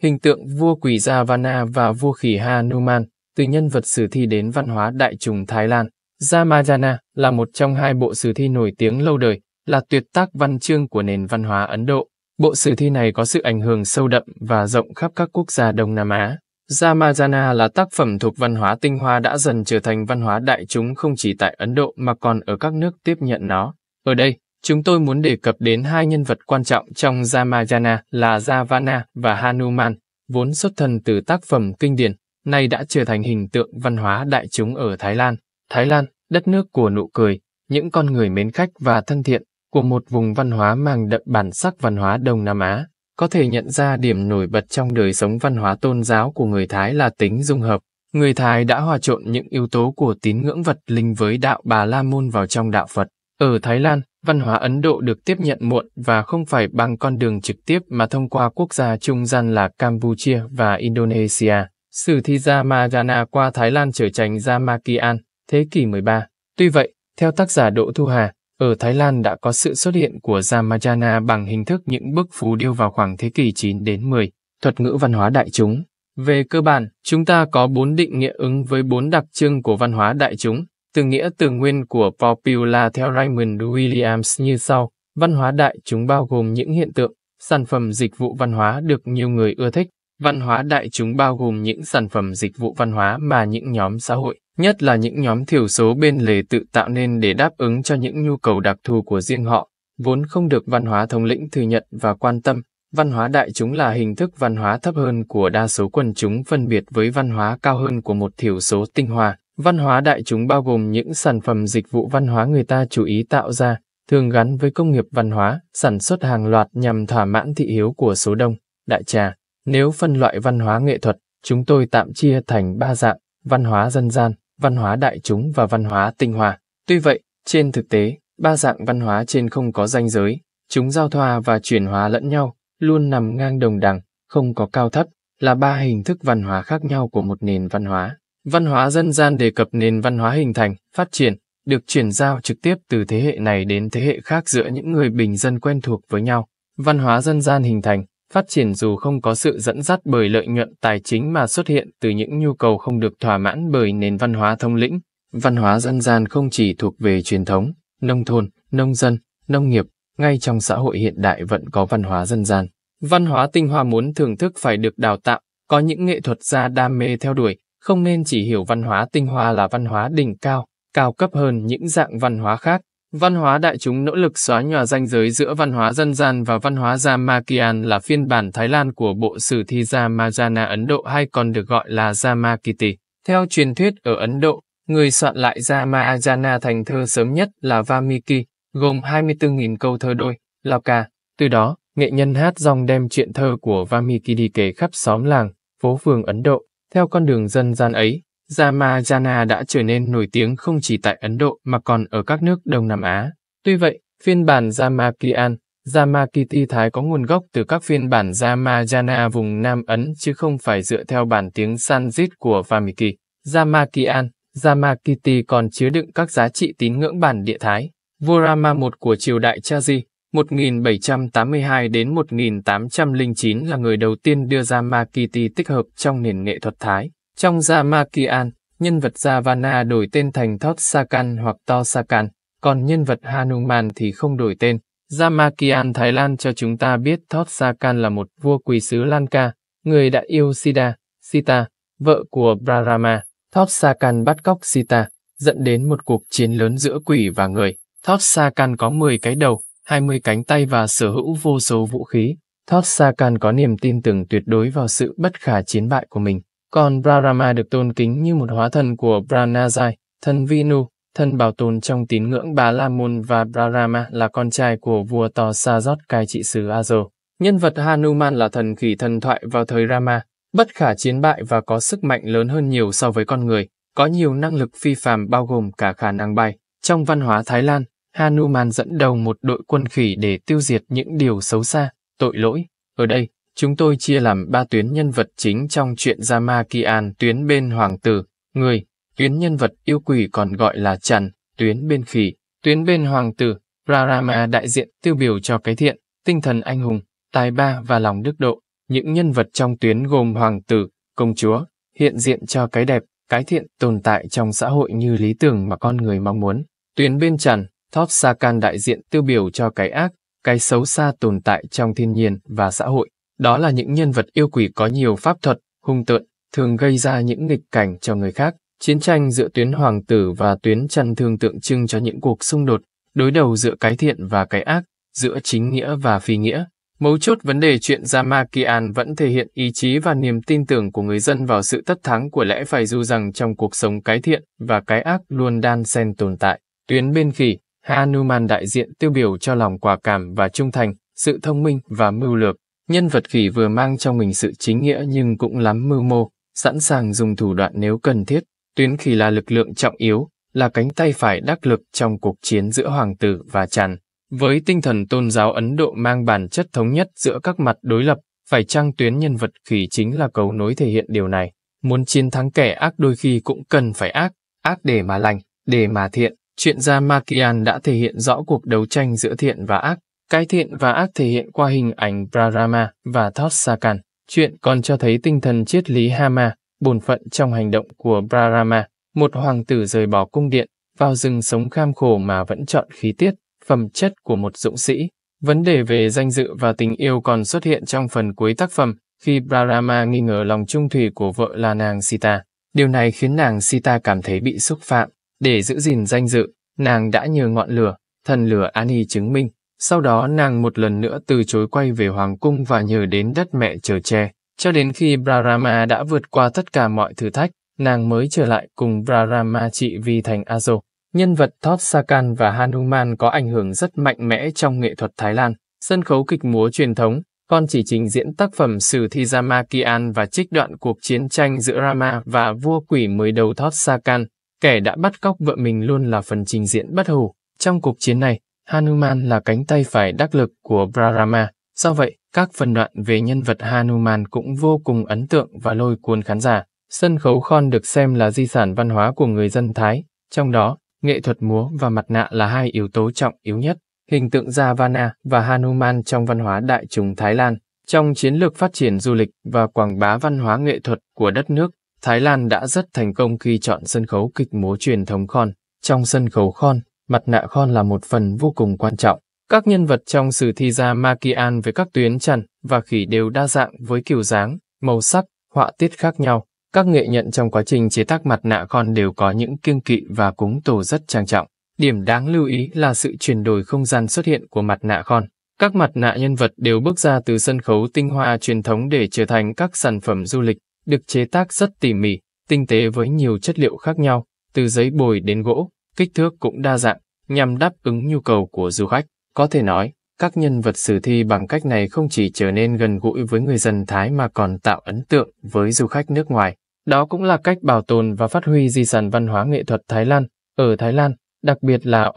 S1: Hình tượng vua quỷ Javana và vua khỉ Hanuman, từ nhân vật sử thi đến văn hóa đại chúng Thái Lan, Ramayana là một trong hai bộ sử thi nổi tiếng lâu đời, là tuyệt tác văn chương của nền văn hóa Ấn Độ. Bộ sử thi này có sự ảnh hưởng sâu đậm và rộng khắp các quốc gia Đông Nam Á. Ramayana là tác phẩm thuộc văn hóa tinh hoa đã dần trở thành văn hóa đại chúng không chỉ tại Ấn Độ mà còn ở các nước tiếp nhận nó. Ở đây, chúng tôi muốn đề cập đến hai nhân vật quan trọng trong Ramayana là Ravana và Hanuman, vốn xuất thân từ tác phẩm kinh điển, nay đã trở thành hình tượng văn hóa đại chúng ở Thái Lan. Thái Lan, đất nước của nụ cười, những con người mến khách và thân thiện, của một vùng văn hóa mang đậm bản sắc văn hóa Đông Nam Á, có thể nhận ra điểm nổi bật trong đời sống văn hóa tôn giáo của người Thái là tính dung hợp. Người Thái đã hòa trộn những yếu tố của tín ngưỡng vật linh với đạo Bà La Môn vào trong đạo Phật. Ở Thái Lan, văn hóa Ấn Độ được tiếp nhận muộn và không phải bằng con đường trực tiếp mà thông qua quốc gia trung gian là Campuchia và Indonesia. Sử thi Ramayana qua Thái Lan trở thành Ramakian, thế kỷ 13. Tuy vậy, theo tác giả Đỗ Thu Hà, ở Thái Lan đã có sự xuất hiện của Ramayana bằng hình thức những bức phù điêu vào khoảng thế kỷ 9 đến 10, thuật ngữ văn hóa đại chúng. Về cơ bản, chúng ta có bốn định nghĩa ứng với bốn đặc trưng của văn hóa đại chúng, từ nghĩa từ nguyên của Popular theo Raymond Williams như sau. Văn hóa đại chúng bao gồm những hiện tượng, sản phẩm dịch vụ văn hóa được nhiều người ưa thích, Văn hóa đại chúng bao gồm những sản phẩm dịch vụ văn hóa mà những nhóm xã hội, nhất là những nhóm thiểu số bên lề tự tạo nên để đáp ứng cho những nhu cầu đặc thù của riêng họ, vốn không được văn hóa thống lĩnh thừa nhận và quan tâm. Văn hóa đại chúng là hình thức văn hóa thấp hơn của đa số quần chúng phân biệt với văn hóa cao hơn của một thiểu số tinh hoa. Văn hóa đại chúng bao gồm những sản phẩm dịch vụ văn hóa người ta chú ý tạo ra, thường gắn với công nghiệp văn hóa, sản xuất hàng loạt nhằm thỏa mãn thị hiếu của số đông, đại trà. Nếu phân loại văn hóa nghệ thuật, chúng tôi tạm chia thành ba dạng, văn hóa dân gian, văn hóa đại chúng và văn hóa tinh hoa. Tuy vậy, trên thực tế, ba dạng văn hóa trên không có ranh giới, chúng giao thoa và chuyển hóa lẫn nhau, luôn nằm ngang đồng đẳng, không có cao thấp, là ba hình thức văn hóa khác nhau của một nền văn hóa. Văn hóa dân gian đề cập nền văn hóa hình thành, phát triển, được chuyển giao trực tiếp từ thế hệ này đến thế hệ khác giữa những người bình dân quen thuộc với nhau. Văn hóa dân gian hình thành Phát triển dù không có sự dẫn dắt bởi lợi nhuận tài chính mà xuất hiện từ những nhu cầu không được thỏa mãn bởi nền văn hóa thông lĩnh, văn hóa dân gian không chỉ thuộc về truyền thống, nông thôn, nông dân, nông nghiệp, ngay trong xã hội hiện đại vẫn có văn hóa dân gian. Văn hóa tinh hoa muốn thưởng thức phải được đào tạo, có những nghệ thuật gia đam mê theo đuổi, không nên chỉ hiểu văn hóa tinh hoa là văn hóa đỉnh cao, cao cấp hơn những dạng văn hóa khác, Văn hóa đại chúng nỗ lực xóa nhòa ranh giới giữa văn hóa dân gian và văn hóa Jamakian là phiên bản Thái Lan của bộ sử thi Ramajana Ấn Độ hay còn được gọi là Jamakiti. Theo truyền thuyết ở Ấn Độ, người soạn lại Ramajana thành thơ sớm nhất là Vamiki, gồm 24.000 câu thơ đôi, Lauka. Từ đó, nghệ nhân hát dòng đem chuyện thơ của Vamiki đi kể khắp xóm làng, phố phường Ấn Độ. Theo con đường dân gian ấy, Ramayana đã trở nên nổi tiếng không chỉ tại Ấn Độ mà còn ở các nước Đông Nam Á. Tuy vậy, phiên bản Ramakian, Ramakiti Thái có nguồn gốc từ các phiên bản Ramayana vùng Nam Ấn chứ không phải dựa theo bản tiếng Sanskrit của Vamiki. Ramakian, Ramakiti còn chứa đựng các giá trị tín ngưỡng bản địa Thái. Vua Rama một của triều đại Chaji, 1782 đến 1809 là người đầu tiên đưa ra Makiti tích hợp trong nền nghệ thuật Thái. Trong Ramakian, dạ nhân vật Javana dạ đổi tên thành Thot Sakan hoặc To Sakan, còn nhân vật Hanuman thì không đổi tên. Ramakian dạ Thái Lan cho chúng ta biết Thot Sakan là một vua quỳ sứ Lanka, người đã yêu Sida, Sita, vợ của Brahma. Thot Sakan bắt cóc Sita, dẫn đến một cuộc chiến lớn giữa quỷ và người. Thot Sakan có 10 cái đầu, 20 cánh tay và sở hữu vô số vũ khí. Thot Sakan có niềm tin tưởng tuyệt đối vào sự bất khả chiến bại của mình. Còn Brahma được tôn kính như một hóa thần của Branajai, thần Vinu, thần bảo tồn trong tín ngưỡng Bà La Môn và Brahma là con trai của vua Tò Sa Rót cai trị xứ Azo. Nhân vật Hanuman là thần khỉ thần thoại vào thời Rama, bất khả chiến bại và có sức mạnh lớn hơn nhiều so với con người, có nhiều năng lực phi phàm bao gồm cả khả năng bay. Trong văn hóa Thái Lan, Hanuman dẫn đầu một đội quân khỉ để tiêu diệt những điều xấu xa, tội lỗi. Ở đây, Chúng tôi chia làm ba tuyến nhân vật chính trong chuyện Rama Kian, tuyến bên hoàng tử, người, tuyến nhân vật yêu quỷ còn gọi là trần, tuyến bên khỉ, tuyến bên hoàng tử, Rarama đại diện tiêu biểu cho cái thiện, tinh thần anh hùng, tài ba và lòng đức độ. Những nhân vật trong tuyến gồm hoàng tử, công chúa, hiện diện cho cái đẹp, cái thiện tồn tại trong xã hội như lý tưởng mà con người mong muốn. Tuyến bên trần, Thóp Sakan đại diện tiêu biểu cho cái ác, cái xấu xa tồn tại trong thiên nhiên và xã hội. Đó là những nhân vật yêu quỷ có nhiều pháp thuật, hung tợn, thường gây ra những nghịch cảnh cho người khác. Chiến tranh giữa tuyến hoàng tử và tuyến chăn thương tượng trưng cho những cuộc xung đột, đối đầu giữa cái thiện và cái ác, giữa chính nghĩa và phi nghĩa. Mấu chốt vấn đề chuyện Jamakian vẫn thể hiện ý chí và niềm tin tưởng của người dân vào sự tất thắng của lẽ phải dù rằng trong cuộc sống cái thiện và cái ác luôn đan xen tồn tại. Tuyến bên khỉ, Hanuman đại diện tiêu biểu cho lòng quả cảm và trung thành, sự thông minh và mưu lược. Nhân vật khỉ vừa mang trong mình sự chính nghĩa nhưng cũng lắm mưu mô, sẵn sàng dùng thủ đoạn nếu cần thiết. Tuyến khỉ là lực lượng trọng yếu, là cánh tay phải đắc lực trong cuộc chiến giữa hoàng tử và tràn. Với tinh thần tôn giáo Ấn Độ mang bản chất thống nhất giữa các mặt đối lập, phải chăng tuyến nhân vật khỉ chính là cầu nối thể hiện điều này? Muốn chiến thắng kẻ ác đôi khi cũng cần phải ác, ác để mà lành, để mà thiện. Chuyện gia Makian đã thể hiện rõ cuộc đấu tranh giữa thiện và ác, cái thiện và ác thể hiện qua hình ảnh Brahma và Thoth Sakan. Chuyện còn cho thấy tinh thần triết lý Hama, bổn phận trong hành động của Brahma, một hoàng tử rời bỏ cung điện, vào rừng sống kham khổ mà vẫn chọn khí tiết, phẩm chất của một dũng sĩ. Vấn đề về danh dự và tình yêu còn xuất hiện trong phần cuối tác phẩm, khi Brahma nghi ngờ lòng trung thủy của vợ là nàng Sita. Điều này khiến nàng Sita cảm thấy bị xúc phạm. Để giữ gìn danh dự, nàng đã nhờ ngọn lửa, thần lửa Ani chứng minh sau đó nàng một lần nữa từ chối quay về hoàng cung và nhờ đến đất mẹ chờ che. Cho đến khi Brahma đã vượt qua tất cả mọi thử thách, nàng mới trở lại cùng Brahma trị vi thành Azo. Nhân vật Thot Sakan và Hanuman có ảnh hưởng rất mạnh mẽ trong nghệ thuật Thái Lan, sân khấu kịch múa truyền thống, còn chỉ trình diễn tác phẩm Sử Thi Jamakian và trích đoạn cuộc chiến tranh giữa Rama và vua quỷ mới đầu Thot Sakan, kẻ đã bắt cóc vợ mình luôn là phần trình diễn bất hủ. Trong cuộc chiến này, Hanuman là cánh tay phải đắc lực của Brahma. Do vậy, các phần đoạn về nhân vật Hanuman cũng vô cùng ấn tượng và lôi cuốn khán giả. Sân khấu khon được xem là di sản văn hóa của người dân Thái, trong đó, nghệ thuật múa và mặt nạ là hai yếu tố trọng yếu nhất. Hình tượng Javana và Hanuman trong văn hóa đại chúng Thái Lan, trong chiến lược phát triển du lịch và quảng bá văn hóa nghệ thuật của đất nước, Thái Lan đã rất thành công khi chọn sân khấu kịch múa truyền thống khon. Trong sân khấu khon, mặt nạ khon là một phần vô cùng quan trọng. Các nhân vật trong sử thi gia Makian với các tuyến trần và khỉ đều đa dạng với kiểu dáng, màu sắc, họa tiết khác nhau. Các nghệ nhân trong quá trình chế tác mặt nạ khon đều có những kiêng kỵ và cúng tổ rất trang trọng. Điểm đáng lưu ý là sự chuyển đổi không gian xuất hiện của mặt nạ khon. Các mặt nạ nhân vật đều bước ra từ sân khấu tinh hoa truyền thống để trở thành các sản phẩm du lịch, được chế tác rất tỉ mỉ, tinh tế với nhiều chất liệu khác nhau, từ giấy bồi đến gỗ kích thước cũng đa dạng, nhằm đáp ứng nhu cầu của du khách. Có thể nói, các nhân vật sử thi bằng cách này không chỉ trở nên gần gũi với người dân Thái mà còn tạo ấn tượng với du khách nước ngoài. Đó cũng là cách bảo tồn và phát huy di sản văn hóa nghệ thuật Thái Lan. Ở Thái Lan, đặc biệt là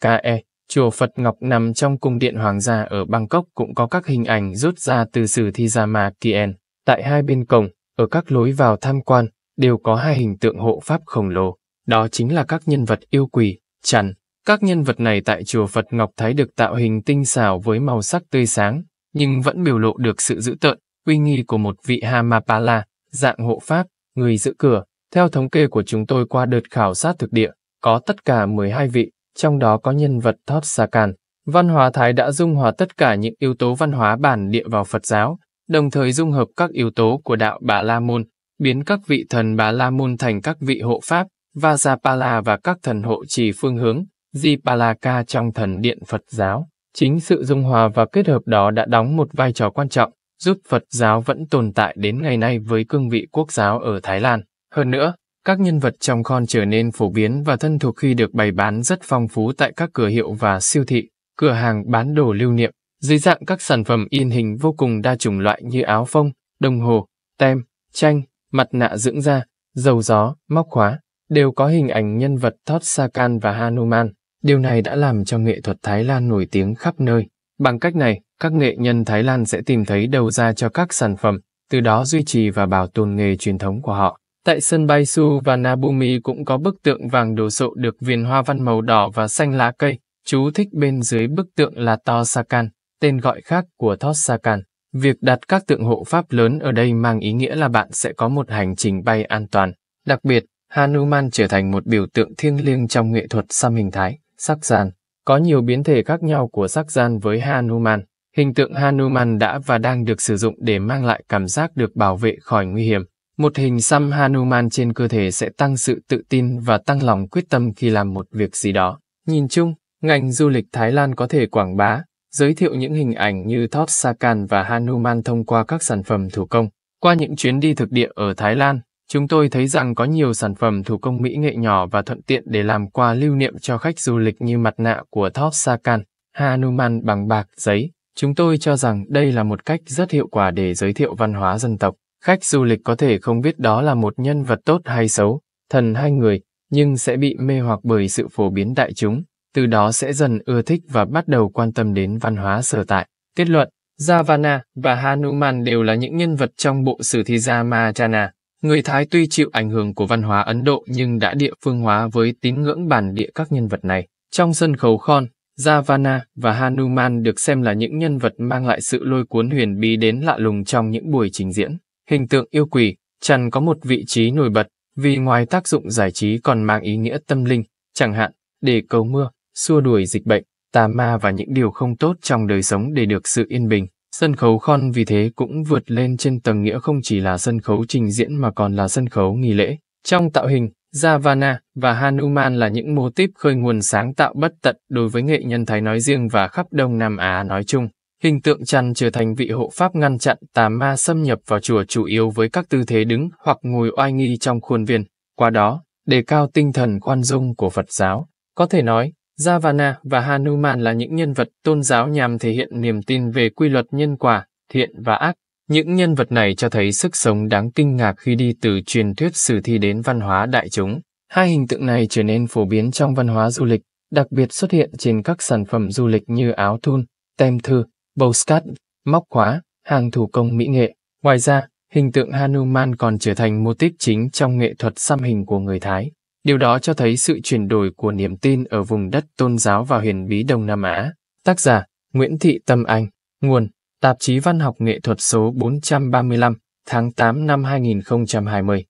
S1: Kae, chùa Phật Ngọc nằm trong cung điện hoàng gia ở Bangkok cũng có các hình ảnh rút ra từ sử thi Jama Kien. Tại hai bên cổng, ở các lối vào tham quan, đều có hai hình tượng hộ pháp khổng lồ. Đó chính là các nhân vật yêu quỷ, chằn. Các nhân vật này tại chùa Phật Ngọc Thái được tạo hình tinh xảo với màu sắc tươi sáng, nhưng vẫn biểu lộ được sự dữ tợn, uy nghi của một vị Hamapala, dạng hộ pháp, người giữ cửa. Theo thống kê của chúng tôi qua đợt khảo sát thực địa, có tất cả 12 vị, trong đó có nhân vật Thot Sakan. Văn hóa Thái đã dung hòa tất cả những yếu tố văn hóa bản địa vào Phật giáo, đồng thời dung hợp các yếu tố của đạo Bà La Môn, biến các vị thần Bà La Môn thành các vị hộ pháp, Vajrapala và các thần hộ trì phương hướng, Dipalaka trong thần điện Phật giáo. Chính sự dung hòa và kết hợp đó đã đóng một vai trò quan trọng, giúp Phật giáo vẫn tồn tại đến ngày nay với cương vị quốc giáo ở Thái Lan. Hơn nữa, các nhân vật trong con trở nên phổ biến và thân thuộc khi được bày bán rất phong phú tại các cửa hiệu và siêu thị, cửa hàng bán đồ lưu niệm, dưới dạng các sản phẩm in hình vô cùng đa chủng loại như áo phông, đồng hồ, tem, tranh, mặt nạ dưỡng da, dầu gió, móc khóa đều có hình ảnh nhân vật Thoth Sakan và Hanuman. Điều này đã làm cho nghệ thuật Thái Lan nổi tiếng khắp nơi. Bằng cách này, các nghệ nhân Thái Lan sẽ tìm thấy đầu ra cho các sản phẩm, từ đó duy trì và bảo tồn nghề truyền thống của họ. Tại sân bay Suvarnabhumi cũng có bức tượng vàng đồ sộ được viền hoa văn màu đỏ và xanh lá cây. Chú thích bên dưới bức tượng là Sakan, tên gọi khác của Thoth Sakan. Việc đặt các tượng hộ pháp lớn ở đây mang ý nghĩa là bạn sẽ có một hành trình bay an toàn. Đặc biệt, Hanuman trở thành một biểu tượng thiêng liêng trong nghệ thuật xăm hình thái, sắc gian. Có nhiều biến thể khác nhau của sắc gian với Hanuman. Hình tượng Hanuman đã và đang được sử dụng để mang lại cảm giác được bảo vệ khỏi nguy hiểm. Một hình xăm Hanuman trên cơ thể sẽ tăng sự tự tin và tăng lòng quyết tâm khi làm một việc gì đó. Nhìn chung, ngành du lịch Thái Lan có thể quảng bá, giới thiệu những hình ảnh như Thot Sakan và Hanuman thông qua các sản phẩm thủ công. Qua những chuyến đi thực địa ở Thái Lan, Chúng tôi thấy rằng có nhiều sản phẩm thủ công mỹ nghệ nhỏ và thuận tiện để làm quà lưu niệm cho khách du lịch như mặt nạ của Thoth Sakan, Hanuman bằng bạc, giấy. Chúng tôi cho rằng đây là một cách rất hiệu quả để giới thiệu văn hóa dân tộc. Khách du lịch có thể không biết đó là một nhân vật tốt hay xấu, thần hay người, nhưng sẽ bị mê hoặc bởi sự phổ biến đại chúng, từ đó sẽ dần ưa thích và bắt đầu quan tâm đến văn hóa sở tại. Kết luận, Javana và Hanuman đều là những nhân vật trong bộ sử thi Ramayana. Người Thái tuy chịu ảnh hưởng của văn hóa Ấn Độ nhưng đã địa phương hóa với tín ngưỡng bản địa các nhân vật này. Trong sân khấu Khon, Javana và Hanuman được xem là những nhân vật mang lại sự lôi cuốn huyền bí đến lạ lùng trong những buổi trình diễn. Hình tượng yêu quỷ, chẳng có một vị trí nổi bật vì ngoài tác dụng giải trí còn mang ý nghĩa tâm linh, chẳng hạn, để cầu mưa, xua đuổi dịch bệnh, tà ma và những điều không tốt trong đời sống để được sự yên bình. Sân khấu con vì thế cũng vượt lên trên tầng nghĩa không chỉ là sân khấu trình diễn mà còn là sân khấu nghi lễ. Trong tạo hình, Javana và Hanuman là những mô típ khơi nguồn sáng tạo bất tận đối với nghệ nhân Thái nói riêng và khắp Đông Nam Á nói chung. Hình tượng chăn trở thành vị hộ pháp ngăn chặn tà ma xâm nhập vào chùa chủ yếu với các tư thế đứng hoặc ngồi oai nghi trong khuôn viên. Qua đó, đề cao tinh thần quan dung của Phật giáo. Có thể nói, Javana và Hanuman là những nhân vật tôn giáo nhằm thể hiện niềm tin về quy luật nhân quả, thiện và ác. Những nhân vật này cho thấy sức sống đáng kinh ngạc khi đi từ truyền thuyết sử thi đến văn hóa đại chúng. Hai hình tượng này trở nên phổ biến trong văn hóa du lịch, đặc biệt xuất hiện trên các sản phẩm du lịch như áo thun, tem thư, bầu scat, móc khóa, hàng thủ công mỹ nghệ. Ngoài ra, hình tượng Hanuman còn trở thành mô típ chính trong nghệ thuật xăm hình của người Thái. Điều đó cho thấy sự chuyển đổi của niềm tin ở vùng đất tôn giáo và huyền bí Đông Nam Á. Tác giả Nguyễn Thị Tâm Anh Nguồn Tạp chí Văn học Nghệ thuật số 435 tháng 8 năm 2020